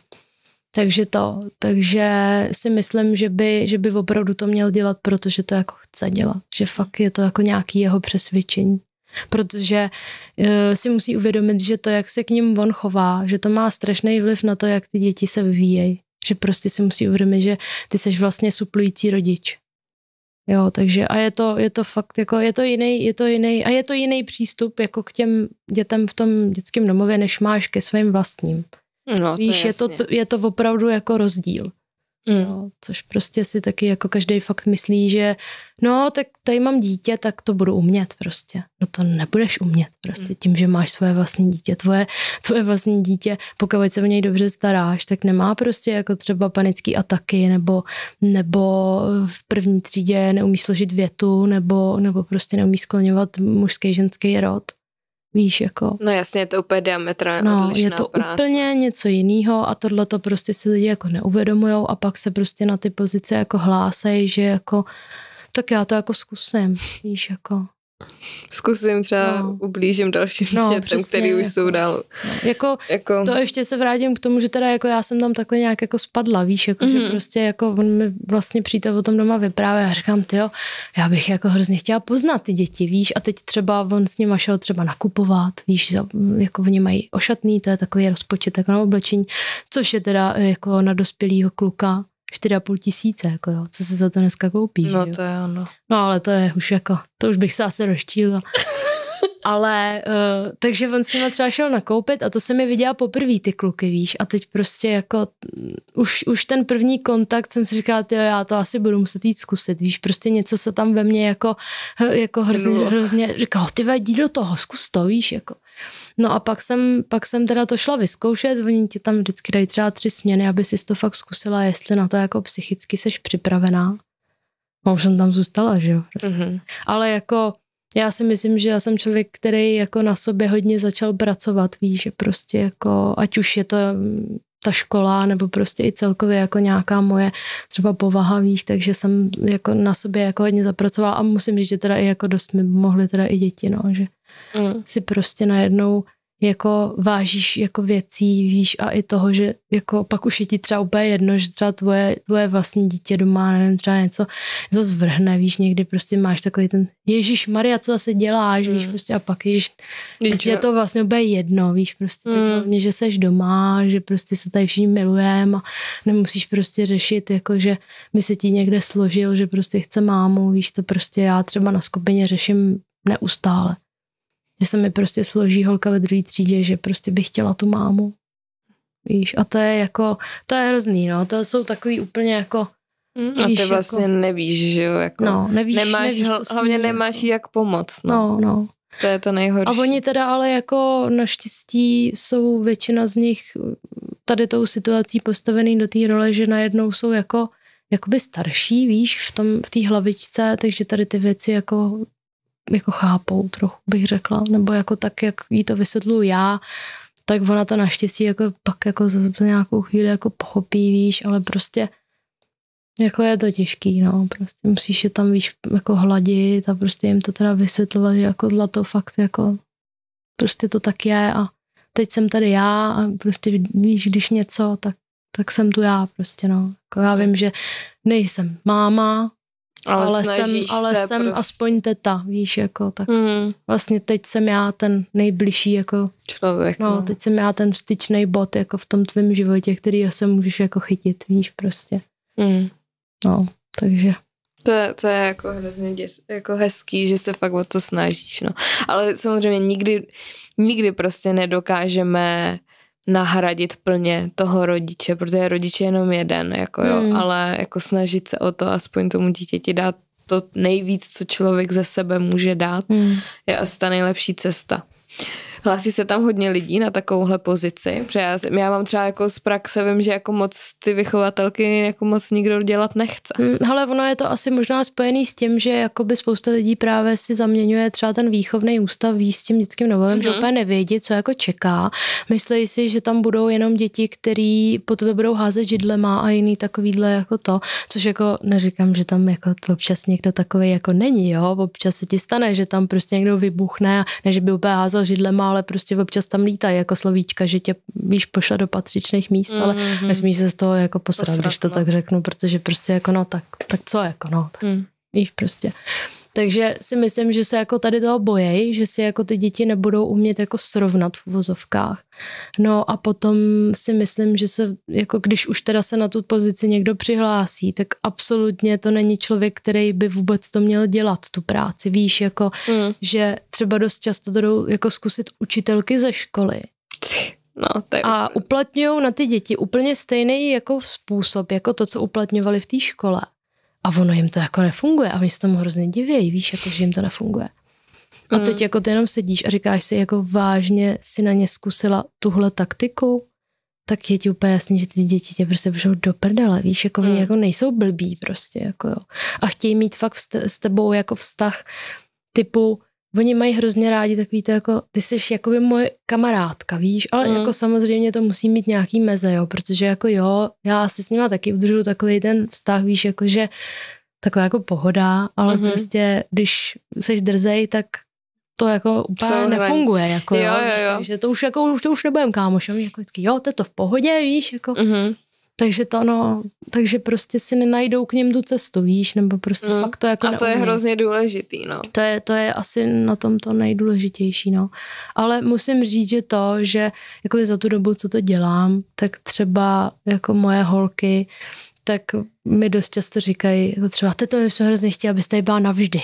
Takže to, takže si myslím, že by, že by opravdu to měl dělat, protože to jako chce dělat, že fakt je to jako nějaký jeho přesvědčení. Protože uh, si musí uvědomit, že to, jak se k ním on chová, že to má strašný vliv na to, jak ty děti se vyvíjejí. Že prostě si musí uvědomit, že ty seš vlastně suplující rodič Jo, takže a je to, je to fakt, jako je to jiný, je to jiný, a je to jiný přístup jako k těm dětem v tom dětském domově, než máš ke svým vlastním. No, Víš, je, je, to, je to opravdu jako rozdíl. Mm. Jo, což prostě si taky jako každý fakt myslí, že no, tak tady mám dítě, tak to budu umět prostě. No to nebudeš umět prostě mm. tím, že máš svoje vlastní dítě. Tvoje, tvoje vlastní dítě, pokud se o něj dobře staráš, tak nemá prostě jako třeba panické ataky nebo, nebo v první třídě neumí složit větu nebo, nebo prostě neumí skloňovat mužský, ženský rod. Víš, jako... No jasně, je to úplně diametrálně no, je to práce. úplně něco jiného a tohle to prostě si lidi jako neuvědomují a pak se prostě na ty pozice jako hlásej, že jako tak já to jako zkusím, víš, jako zkusím třeba no. ublížím dalším no, dětem, přesně, který jako, už jsou jako- dál. Jako, jako, to ještě se vrátím k tomu, že teda jako já jsem tam takhle nějak jako spadla, víš, jako mm-hmm. že mhm. prostě jako on mi vlastně přítel o tom doma vyprávě a říkám, ty jo, já bych jako hrozně chtěla poznat ty děti, víš, a teď třeba on s nima šel třeba nakupovat, víš, za, jako oni mají ošatný, to je takový rozpočet jako na oblečení, což je teda jako na dospělého kluka 4,5 tisíce, jako jo, co si za to dneska koupíš. No jo? to je ono. No ale to je už jako, to už bych se asi roštíla. [laughs] ale, uh, takže on s nima třeba šel nakoupit a to jsem mi viděla poprvé ty kluky, víš, a teď prostě jako, mm, už, už ten první kontakt jsem si říkala, ty já to asi budu muset jít zkusit, víš, prostě něco se tam ve mně jako, jako hrozně, no. hrozně říkalo, ty vedí do toho, zkus to, víš, jako. No a pak jsem, pak jsem teda to šla vyzkoušet, oni ti tam vždycky dají třeba tři směny, aby si to fakt zkusila, jestli na to jako psychicky seš připravená. No už jsem tam zůstala, že jo. Prostě. Mm-hmm. Ale jako já si myslím, že já jsem člověk, který jako na sobě hodně začal pracovat, víš, že prostě jako, ať už je to mm, ta škola, nebo prostě i celkově jako nějaká moje třeba povaha, víš, takže jsem jako na sobě jako hodně zapracovala a musím říct, že teda i jako dost mi mohly teda i děti, no, že mm. si prostě najednou jako vážíš jako věcí, víš, a i toho, že jako pak už je ti třeba úplně jedno, že třeba tvoje, tvoje vlastní dítě doma, nevím, třeba něco, něco zvrhne, víš, někdy prostě máš takový ten, Ježíš Maria, co zase děláš, mm. víš, prostě a pak Ježíš, Ježíš je to vlastně úplně jedno, víš, prostě mm. hlavně, že seš doma, že prostě se tady všichni milujeme a nemusíš prostě řešit, jako že by se ti někde složil, že prostě chce mámu, víš, to prostě já třeba na skupině řeším neustále. Že se mi prostě složí holka ve druhé třídě, že prostě bych chtěla tu mámu. Víš, a to je jako, to je hrozný, no, to jsou takový úplně jako, Mm, a ty jako- vlastně jako, nevíš, že jo, jako, no, nevíš, nemáš, nevíš, hla, hlavně ní, nemáš jako. jak pomoct, no. no, no. To je to nejhorší. A oni teda ale jako naštěstí jsou většina z nich tady tou situací postavený do té role, že najednou jsou jako jakoby starší, víš, v té v hlavičce, takže tady ty věci jako jako chápou trochu, bych řekla, nebo jako tak, jak jí to vysvětluju já, tak ona to naštěstí jako pak jako za nějakou chvíli jako pochopí, víš, ale prostě jako je to těžký, no, prostě musíš je tam, víš, jako hladit a prostě jim to teda vysvětlovat, že jako zlato fakt jako prostě to tak je a teď jsem tady já a prostě víš, když něco, tak, tak jsem tu já prostě, no. Jako já vím, že nejsem máma, ale, ale jsem, ale jsem prostě... aspoň teta, víš, jako tak. Mm. Vlastně teď jsem já ten nejbližší, jako člověk. No, no. teď jsem já ten styčný bod, jako v tom tvém životě, který se můžeš jako chytit, víš, prostě. Mm. No, takže. To je, to je jako hrozně děs, jako hezký, že se fakt o to snažíš, no. Ale samozřejmě nikdy, nikdy prostě nedokážeme nahradit plně toho rodiče, protože rodič je jenom jeden, jako jo, hmm. ale jako snažit se o to aspoň tomu dítěti dát to nejvíc, co člověk ze sebe může dát, hmm. je asi ta nejlepší cesta. Uh, Hlásí se tam hodně lidí na takovouhle pozici, protože já, já mám třeba jako z praxe, vím, že jako moc ty vychovatelky jako moc nikdo dělat nechce. Hmm, ale ono je to asi možná spojený s tím, že jakoby spousta lidí právě si zaměňuje třeba ten výchovný ústav ví s tím dětským novým, mm-hmm. že mhm. úplně nevědí, co jako čeká. Myslí si, že tam budou jenom děti, který po tebe budou házet židlema a jiný takovýhle jako to, což jako neříkám, že tam jako občas někdo takový jako není, jo, občas se ti stane, že tam prostě někdo vybuchne, než by úplně házel židlema, ale prostě občas tam lítají jako slovíčka, že tě víš pošla do patřičných míst, mm-hmm. ale že se z toho jako posrat, posrat když to no. tak řeknu, protože prostě jako no tak, tak co jako no, tak, mm. víš prostě. Takže si myslím, že se jako tady toho bojejí, že si jako ty děti nebudou umět jako srovnat v vozovkách. No a potom si myslím, že se jako když už teda se na tu pozici někdo přihlásí, tak absolutně to není člověk, který by vůbec to měl dělat, tu práci. Víš, jako, mm. že třeba dost často to jdou jako zkusit učitelky ze školy. No, tak. je... A uplatňují na ty děti úplně stejný jako způsob, jako to, co uplatňovali v té škole a ono jim to jako nefunguje a oni se tomu hrozně divějí, víš, jako, že jim to nefunguje. A mm. teď jako ty jenom sedíš a říkáš si, jako vážně si na ně zkusila tuhle taktiku, tak je ti úplně jasný, že ty děti tě prostě budou do prdele, víš, jako oni mm. jako nejsou blbí prostě, jako jo. A chtějí mít fakt s tebou jako vztah typu, oni mají hrozně rádi takový to jako, ty jsi jakoby moje kamarádka, víš, ale mm. jako samozřejmě to musí mít nějaký meze, jo, protože jako jo, já si s nima taky udržu takový ten vztah, víš, jako že taková jako pohoda, ale mm-hmm. prostě když jsi drzej, tak to jako úplně Souhraň. nefunguje, jako jo, jo, jo. takže to už jako, už, to už nebudem kámošem, jako vždycky, jo, to je to v pohodě, víš, jako. Mm-hmm takže to no, takže prostě si nenajdou k něm tu cestu, víš, nebo prostě mm. fakt to jako A to neumí. je hrozně důležitý, no. To je, to je asi na tom to nejdůležitější, no. Ale musím říct, že to, že jako za tu dobu, co to dělám, tak třeba jako moje holky, tak mi dost často říkají, jako třeba, to my jsme hrozně chtěli, abyste tady byla navždy.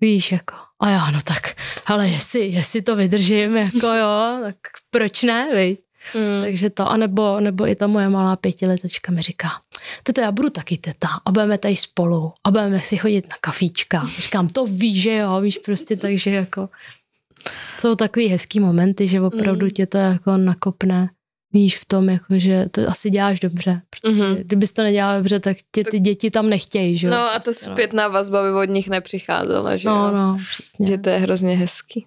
Víš, jako. A já, no tak, ale jestli, jestli to vydržím, jako jo, tak proč ne, víš? Hmm. Takže to, anebo, nebo i ta moje malá pětiletečka mi říká, to já budu taky teta a budeme tady spolu a budeme si chodit na kafíčka. Říkám, to víš, že jo, víš prostě, takže jako jsou takový hezký momenty, že opravdu mm. tě to jako nakopne víš v tom, jako, že to asi děláš dobře, protože mm-hmm. kdybys to nedělal dobře, tak tě ty děti tam nechtějí, že jo? No a ta prostě, no. zpětná no. vazba by od nich nepřicházela, že No, no, přesně. Že to je hrozně hezký.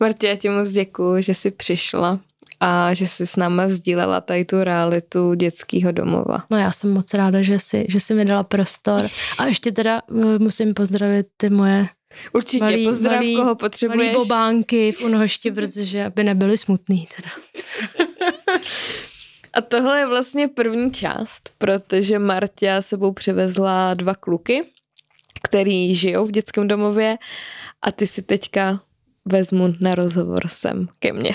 Marti, já ti moc děkuju, že jsi přišla a že si s náma sdílela tady tu realitu dětského domova. No já jsem moc ráda, že jsi, že jsi mi dala prostor a ještě teda eh, musím pozdravit ty moje Určitě malý, pozdrav, malý, koho potřebuješ. Malý bobánky v unhošti, protože aby nebyli smutný teda. A tohle je vlastně první část, protože Marta sebou přivezla dva kluky, který žijou v dětském domově a ty si teďka vezmu na rozhovor sem ke mně.